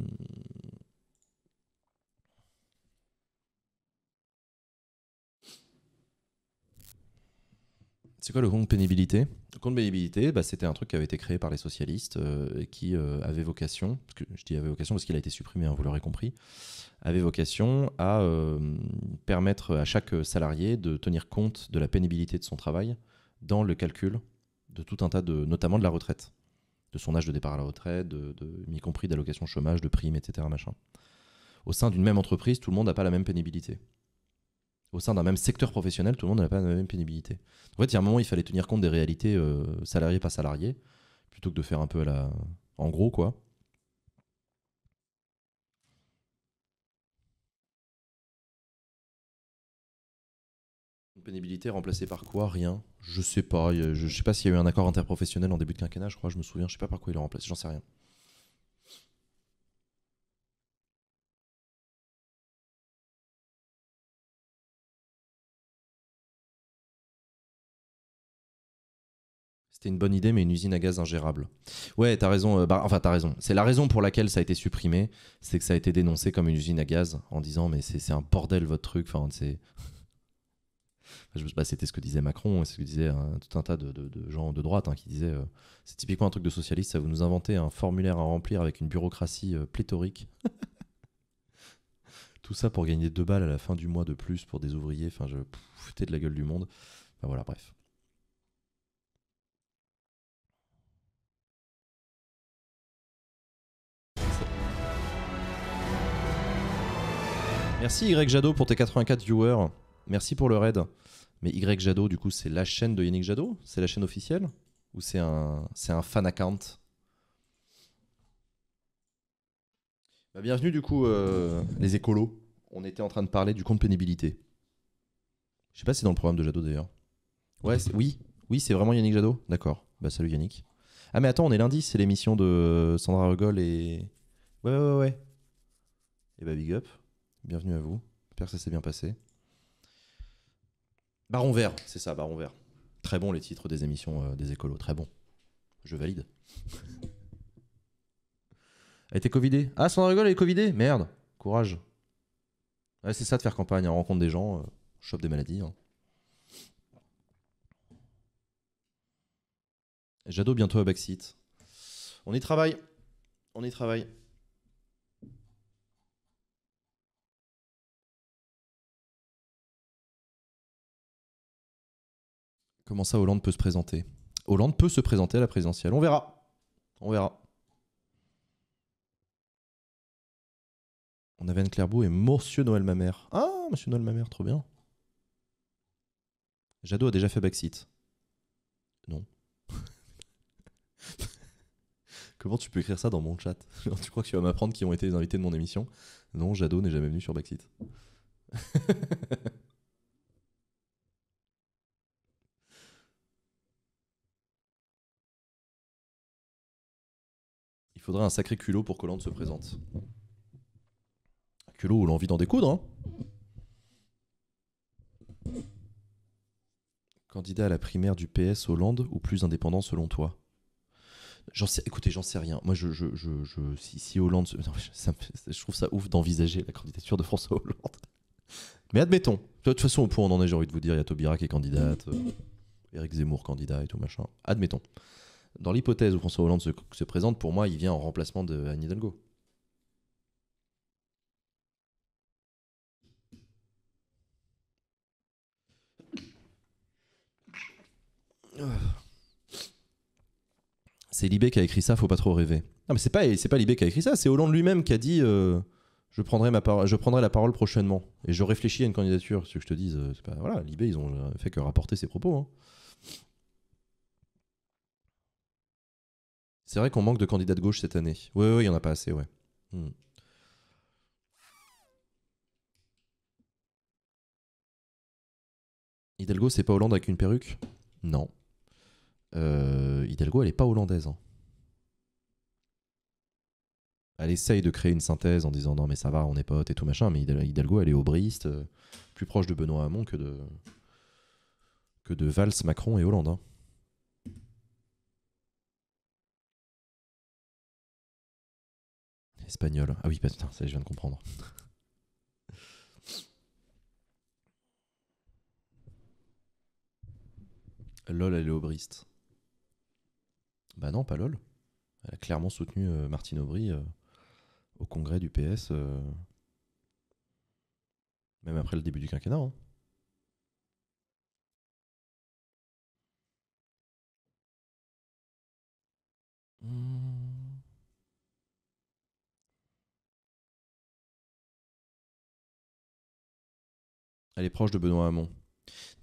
C'est quoi le compte pénibilité Le compte pénibilité, bah, c'était un truc qui avait été créé par les socialistes euh, et qui euh, avait vocation, parce que je dis avait vocation parce qu'il a été supprimé, hein, vous l'aurez compris, avait vocation à euh, permettre à chaque salarié de tenir compte de la pénibilité de son travail dans le calcul de tout un tas de, notamment de la retraite, de son âge de départ à la retraite, de, y compris d'allocation chômage, de primes, etc. Machin. Au sein d'une même entreprise, tout le monde n'a pas la même pénibilité au sein d'un même secteur professionnel, tout le monde n'a pas la même pénibilité. En fait, il y a un moment, il fallait tenir compte des réalités euh, salariés pas salariés, plutôt que de faire un peu à la, en gros quoi. Pénibilité remplacée par quoi Rien. Je sais pas. Je sais pas s'il y a eu un accord interprofessionnel en début de quinquennat, je crois. Je me souviens. Je sais pas par quoi il est remplacé. J'en sais rien. C'était une bonne idée, mais une usine à gaz ingérable. Ouais, t'as raison. Euh, bah, enfin, t'as raison. C'est la raison pour laquelle ça a été supprimé, c'est que ça a été dénoncé comme une usine à gaz en disant mais c'est un bordel votre truc. Enfin, c'est. Je pas, bah, c'était ce que disait Macron et ce que disait hein, tout un tas de, gens de droite hein, qui disaient euh, c'est typiquement un truc de socialiste, ça vous nous inventer un formulaire à remplir avec une bureaucratie euh, pléthorique. tout ça pour gagner deux balles à la fin du mois de plus pour des ouvriers. Enfin, je foutais de la gueule du monde. Bah, voilà, bref. Merci Y Jadot pour tes 84 viewers. Merci pour le raid. Mais Y Jadot, du coup, c'est la chaîne de Yannick Jadot C'est la chaîne officielle Ou c'est un, fan account bah, Bienvenue, du coup, euh, les écolos. On était en train de parler du compte pénibilité. Je sais pas si c'est dans le programme de Jadot d'ailleurs. Ouais, oui, oui, c'est vraiment Yannick Jadot. D'accord. Bah, salut Yannick. Ah mais attends, on est lundi, c'est l'émission de Sandra Regol et. Ouais ouais ouais. Et eh bah ben, big up bienvenue à vous. J'espère que ça s'est bien passé. Baron Vert, c'est ça, Baron Vert. Très bon les titres des émissions euh, des écolos, très bon. Je valide. elle était Covidé Ah, sans rigole, elle est Covidée Merde, courage. c'est ça de faire campagne, on hein. rencontre des gens, on euh, chope des maladies. Hein. J'adore bientôt à Backseat On y travaille. On y travaille. Comment ça, Hollande peut se présenter Hollande peut se présenter à la présidentielle. On verra. On verra. On avait Anne Clairbeau et Monsieur Noël Mamère. Ah, Monsieur Noël Mamère, trop bien. Jadot a déjà fait backseat. Non. Comment tu peux écrire ça dans mon chat Tu crois que tu vas m'apprendre qui ont été les invités de mon émission Non, Jadot n'est jamais venu sur backseat. il faudrait un sacré culot pour que Hollande se présente. Un culot ou l'envie d'en découdre. Hein. Candidat à la primaire du PS Hollande ou plus indépendant selon toi J'en sais, écoutez, j'en sais rien. Moi, je, je, je, si, Hollande, je trouve ça ouf d'envisager la candidature de François Hollande. Mais admettons, de toute façon, au point on en est, j'ai envie de vous dire, il y a qui est candidate, euh, Éric Zemmour candidat et tout machin. Admettons. Dans l'hypothèse où François Hollande se, présente, pour moi, il vient en remplacement de Anne Hidalgo. C'est Libé qui a écrit ça, faut pas trop rêver. Non, mais c'est pas, c'est pas Libé qui a écrit ça, c'est Hollande lui-même qui a dit euh, je, prendrai la parole prochainement. Et je réfléchis à une candidature, ce que je te dise. Euh, pas, voilà, Libé, ils ont euh, fait que rapporter ses propos. Hein. C'est vrai qu'on manque de candidats de gauche cette année. Oui, oui, il n'y en a pas assez, ouais. Hmm. Hidalgo, c'est pas Hollande avec une perruque Non. Euh, Hidalgo, elle n'est pas hollandaise. Hein. Elle essaye de créer une synthèse en disant non mais ça va, on est potes et tout machin, mais Hidalgo, elle est au euh, plus proche de Benoît Hamon que de, que de Valls, Macron et Hollande. Hein. Espagnol. Ah oui, putain, ça je viens de comprendre. LOL, elle est aubriste. Bah non, pas LOL. Elle a clairement soutenu euh, Martine Aubry euh, au congrès du PS, euh, même après le début du quinquennat. Hein. Hmm. Elle est proche de Benoît Hamon.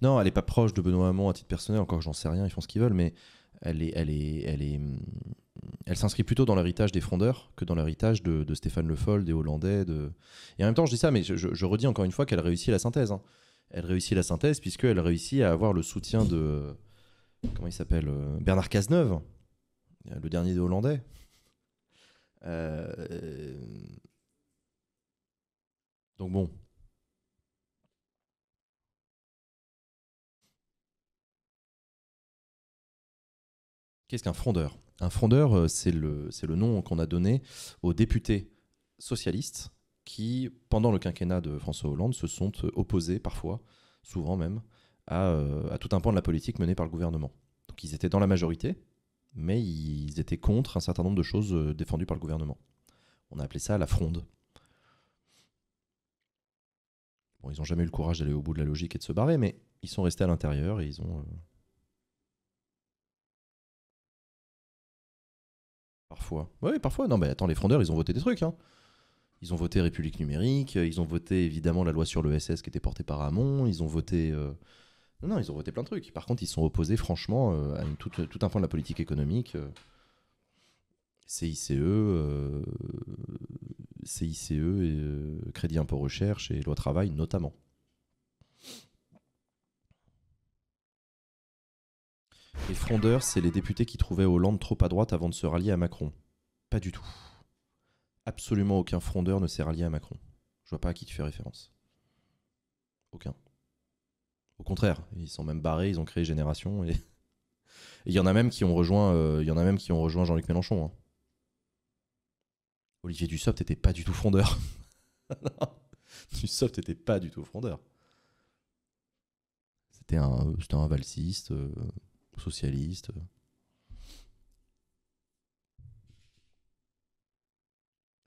Non, elle n'est pas proche de Benoît Hamon à titre personnel, encore j'en sais rien, ils font ce qu'ils veulent, mais elle est, elle est, elle elle s'inscrit plutôt dans l'héritage des frondeurs que dans l'héritage de, Stéphane Le Foll, des Hollandais. De... Et en même temps, je dis ça, mais je, redis encore une fois qu'elle réussit la synthèse. Hein. Elle réussit la synthèse puisqu'elle réussit à avoir le soutien de. Comment il s'appelle euh, Bernard Cazeneuve, le dernier des Hollandais. Euh, euh, donc bon, Qu'est-ce qu'un frondeur Un frondeur, euh, c'est le, le nom qu'on a donné aux députés socialistes qui, pendant le quinquennat de François Hollande, se sont euh, opposés parfois, souvent même, euh, à, tout un pan de la politique menée par le gouvernement. Donc ils étaient dans la majorité, mais ils étaient contre un certain nombre de choses défendues par le gouvernement. On a appelé ça la fronde. Bon, ils n'ont jamais eu le courage d'aller au bout de la logique et de se barrer, mais ils sont restés à l'intérieur et ils ont, Parfois. Oui, parfois. Non, mais attends, les frondeurs, ils ont voté des trucs. Hein. Ils ont voté République numérique, euh, ils ont voté évidemment la loi sur le SS qui était portée par Hamon, ils ont voté. Euh, non, non, ils ont voté plein de trucs. Par contre, ils sont opposés franchement euh, à tout, un point de la politique économique. CICE, CICE et Crédit Impôt Recherche et Loi Travail notamment. Les frondeurs, c'est les députés qui trouvaient Hollande trop à droite avant de se rallier à Macron. Pas du tout. Absolument aucun frondeur ne s'est rallié à Macron. Je vois pas à qui tu fais référence. Aucun. Au contraire, ils sont même barrés, ils ont créé Génération et il y en a même qui ont rejoint, euh, rejoint Jean-Luc Mélenchon. Hein. Olivier Dussopt n'était pas du tout frondeur. Dussopt n'était pas du tout frondeur. C'était un, un valsiste. Euh, socialiste.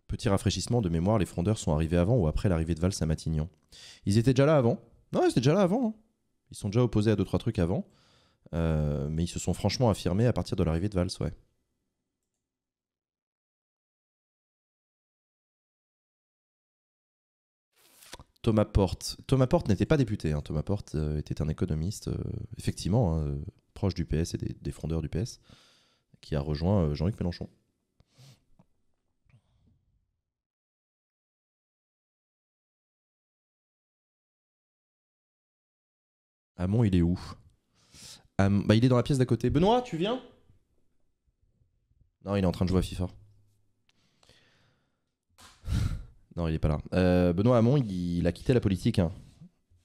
Petit rafraîchissement de mémoire, les frondeurs sont arrivés avant ou après l'arrivée de Valls à Matignon. Ils étaient déjà là avant Non, ils étaient déjà là avant. Hein. Ils sont déjà opposés à deux trois trucs avant, euh, mais ils se sont franchement affirmés à partir de l'arrivée de Valls, ouais. Thomas Porte. Thomas Porte n'était pas député. Hein. Thomas Porte euh, était un économiste, euh, effectivement. Hein, du PS et des, frondeurs du PS, qui a rejoint euh, Jean-Luc Mélenchon. Amon il est où bah, Il est dans la pièce d'à côté. Benoît, tu viens Non, il est en train de jouer à FIFA. non, il est pas là. Euh, Benoît Hamon, il, a quitté la politique. Hein.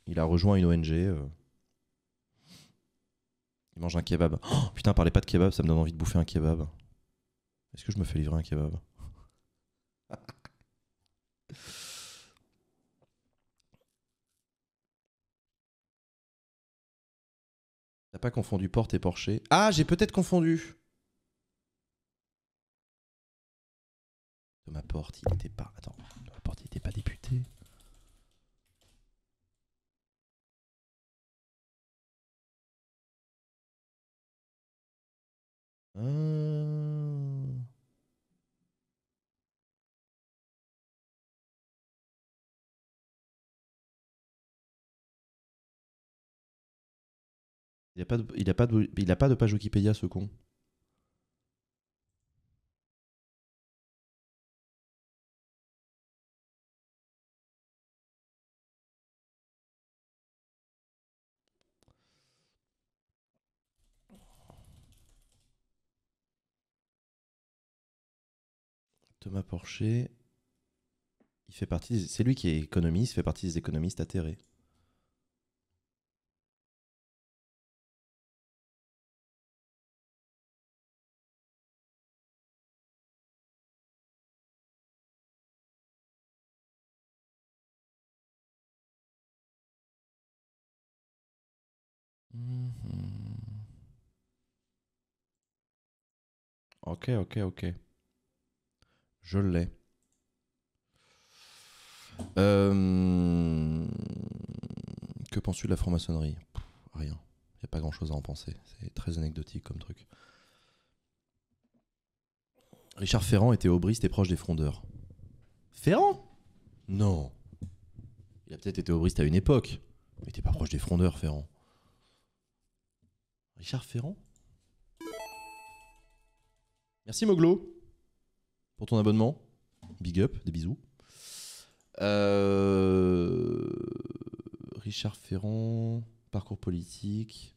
Il a rejoint une ONG. Euh, mange un kebab. Oh, putain, parlez pas de kebab, ça me donne envie de bouffer un kebab. Est-ce que je me fais livrer un kebab T'as pas confondu porte et porcher Ah, j'ai peut-être confondu ma Porte, il n'était pas. Attends, ma Porte, il n'était pas début Il n'a pas, il a pas, il a pas de page Wikipédia, ce con. Thomas Porcher, il fait partie. C'est lui qui est économiste, fait partie des économistes atterrés. Mhm. Ok, ok, ok. Je l'ai. Euh, que penses-tu de la franc-maçonnerie Rien. Il n'y a pas grand-chose à en penser. C'est très anecdotique comme truc. Richard Ferrand était aubriste et proche des frondeurs. Ferrand Non. Il a peut-être été aubriste à une époque. Mais il pas proche des frondeurs, Ferrand. Richard Ferrand Merci Moglo pour ton abonnement. Big up, des bisous. Euh, Richard Ferrand, parcours politique.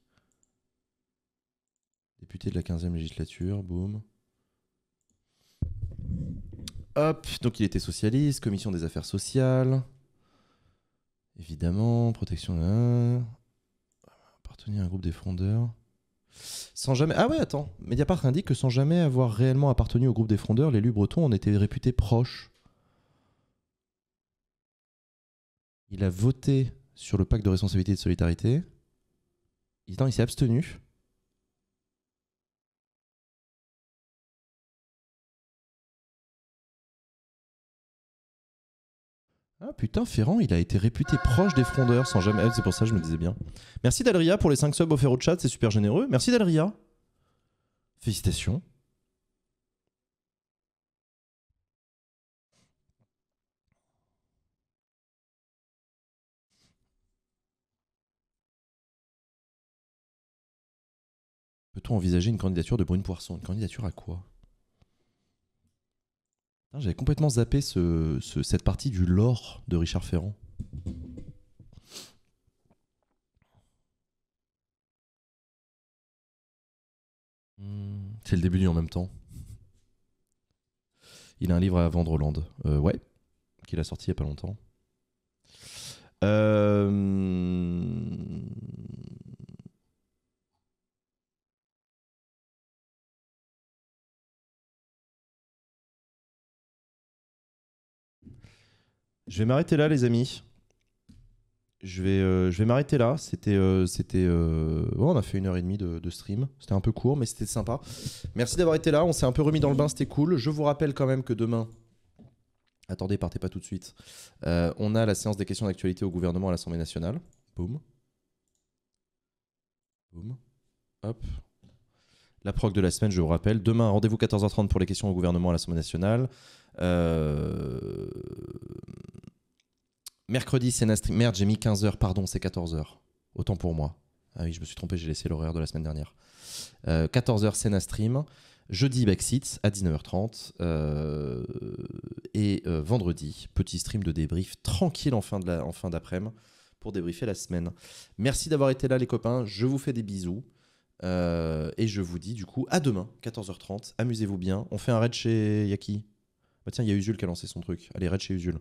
Député de la 15e législature, boum. Hop, donc il était socialiste, commission des affaires sociales. Évidemment, protection. de hein. Appartenir à un groupe des frondeurs. Sans jamais. Ah ouais, attends. Mediapart indique que sans jamais avoir réellement appartenu au groupe des frondeurs, l'élu breton en était réputé proche. Il a voté sur le pacte de responsabilité et de solidarité. Il, il s'est abstenu. Ah putain, Ferrand, il a été réputé proche des frondeurs sans jamais. Eh, c'est pour ça que je me disais bien. Merci Dalria pour les 5 subs offerts au chat, c'est super généreux. Merci Dalria. Félicitations. Peut-on envisager une candidature de Brune Poisson Une candidature à quoi j'avais complètement zappé cette partie du lore de Richard Ferrand. Hmm, c'est le début du en même temps. Il a un livre à vendre Hollande. Euh, ouais, qu'il a sorti il n'y a pas longtemps. Euh... Je vais m'arrêter là, les amis. Je vais, euh, vais m'arrêter là. C'était, euh, euh, on a fait une heure et demie de, stream. C'était un peu court, mais c'était sympa. Merci d'avoir été là. On s'est un peu remis dans le bain, c'était cool. Je vous rappelle quand même que demain, attendez, partez pas tout de suite. on a la séance des questions d'actualité au gouvernement à l'Assemblée nationale. Boum. Boum. Hop. La proc de la semaine, je vous rappelle. Demain, rendez-vous 14h30 pour les questions au gouvernement à l'Assemblée nationale. Euh, mercredi, c'est stream Merde, j'ai mis 15h, pardon, c'est 14h. Autant pour moi. Ah oui, je me suis trompé, j'ai laissé l'horaire de la semaine dernière. 14h, euh, c'est stream Jeudi, backseat à 19h30. Euh, et vendredi, petit stream de débrief tranquille en fin d'après-midi pour débriefer la semaine. Merci d'avoir été là, les copains. Je vous fais des bisous. et je vous dis du coup à demain, 14h30. Amusez-vous bien. On fait un raid chez Yaki. Bah tiens, il y a Usul qui a lancé son truc. Allez, raid chez Usul.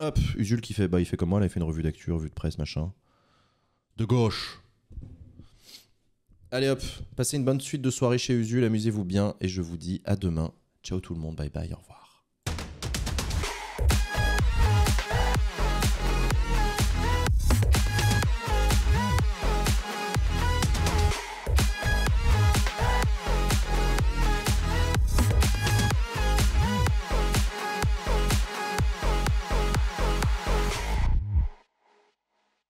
Hop, Usul qui fait, bah, il fait comme moi, il fait une revue d'actu, revue de presse, machin. De gauche. Allez hop, passez une bonne suite de soirée chez Usul, amusez-vous bien et je vous dis à demain. Ciao tout le monde, bye bye, au revoir.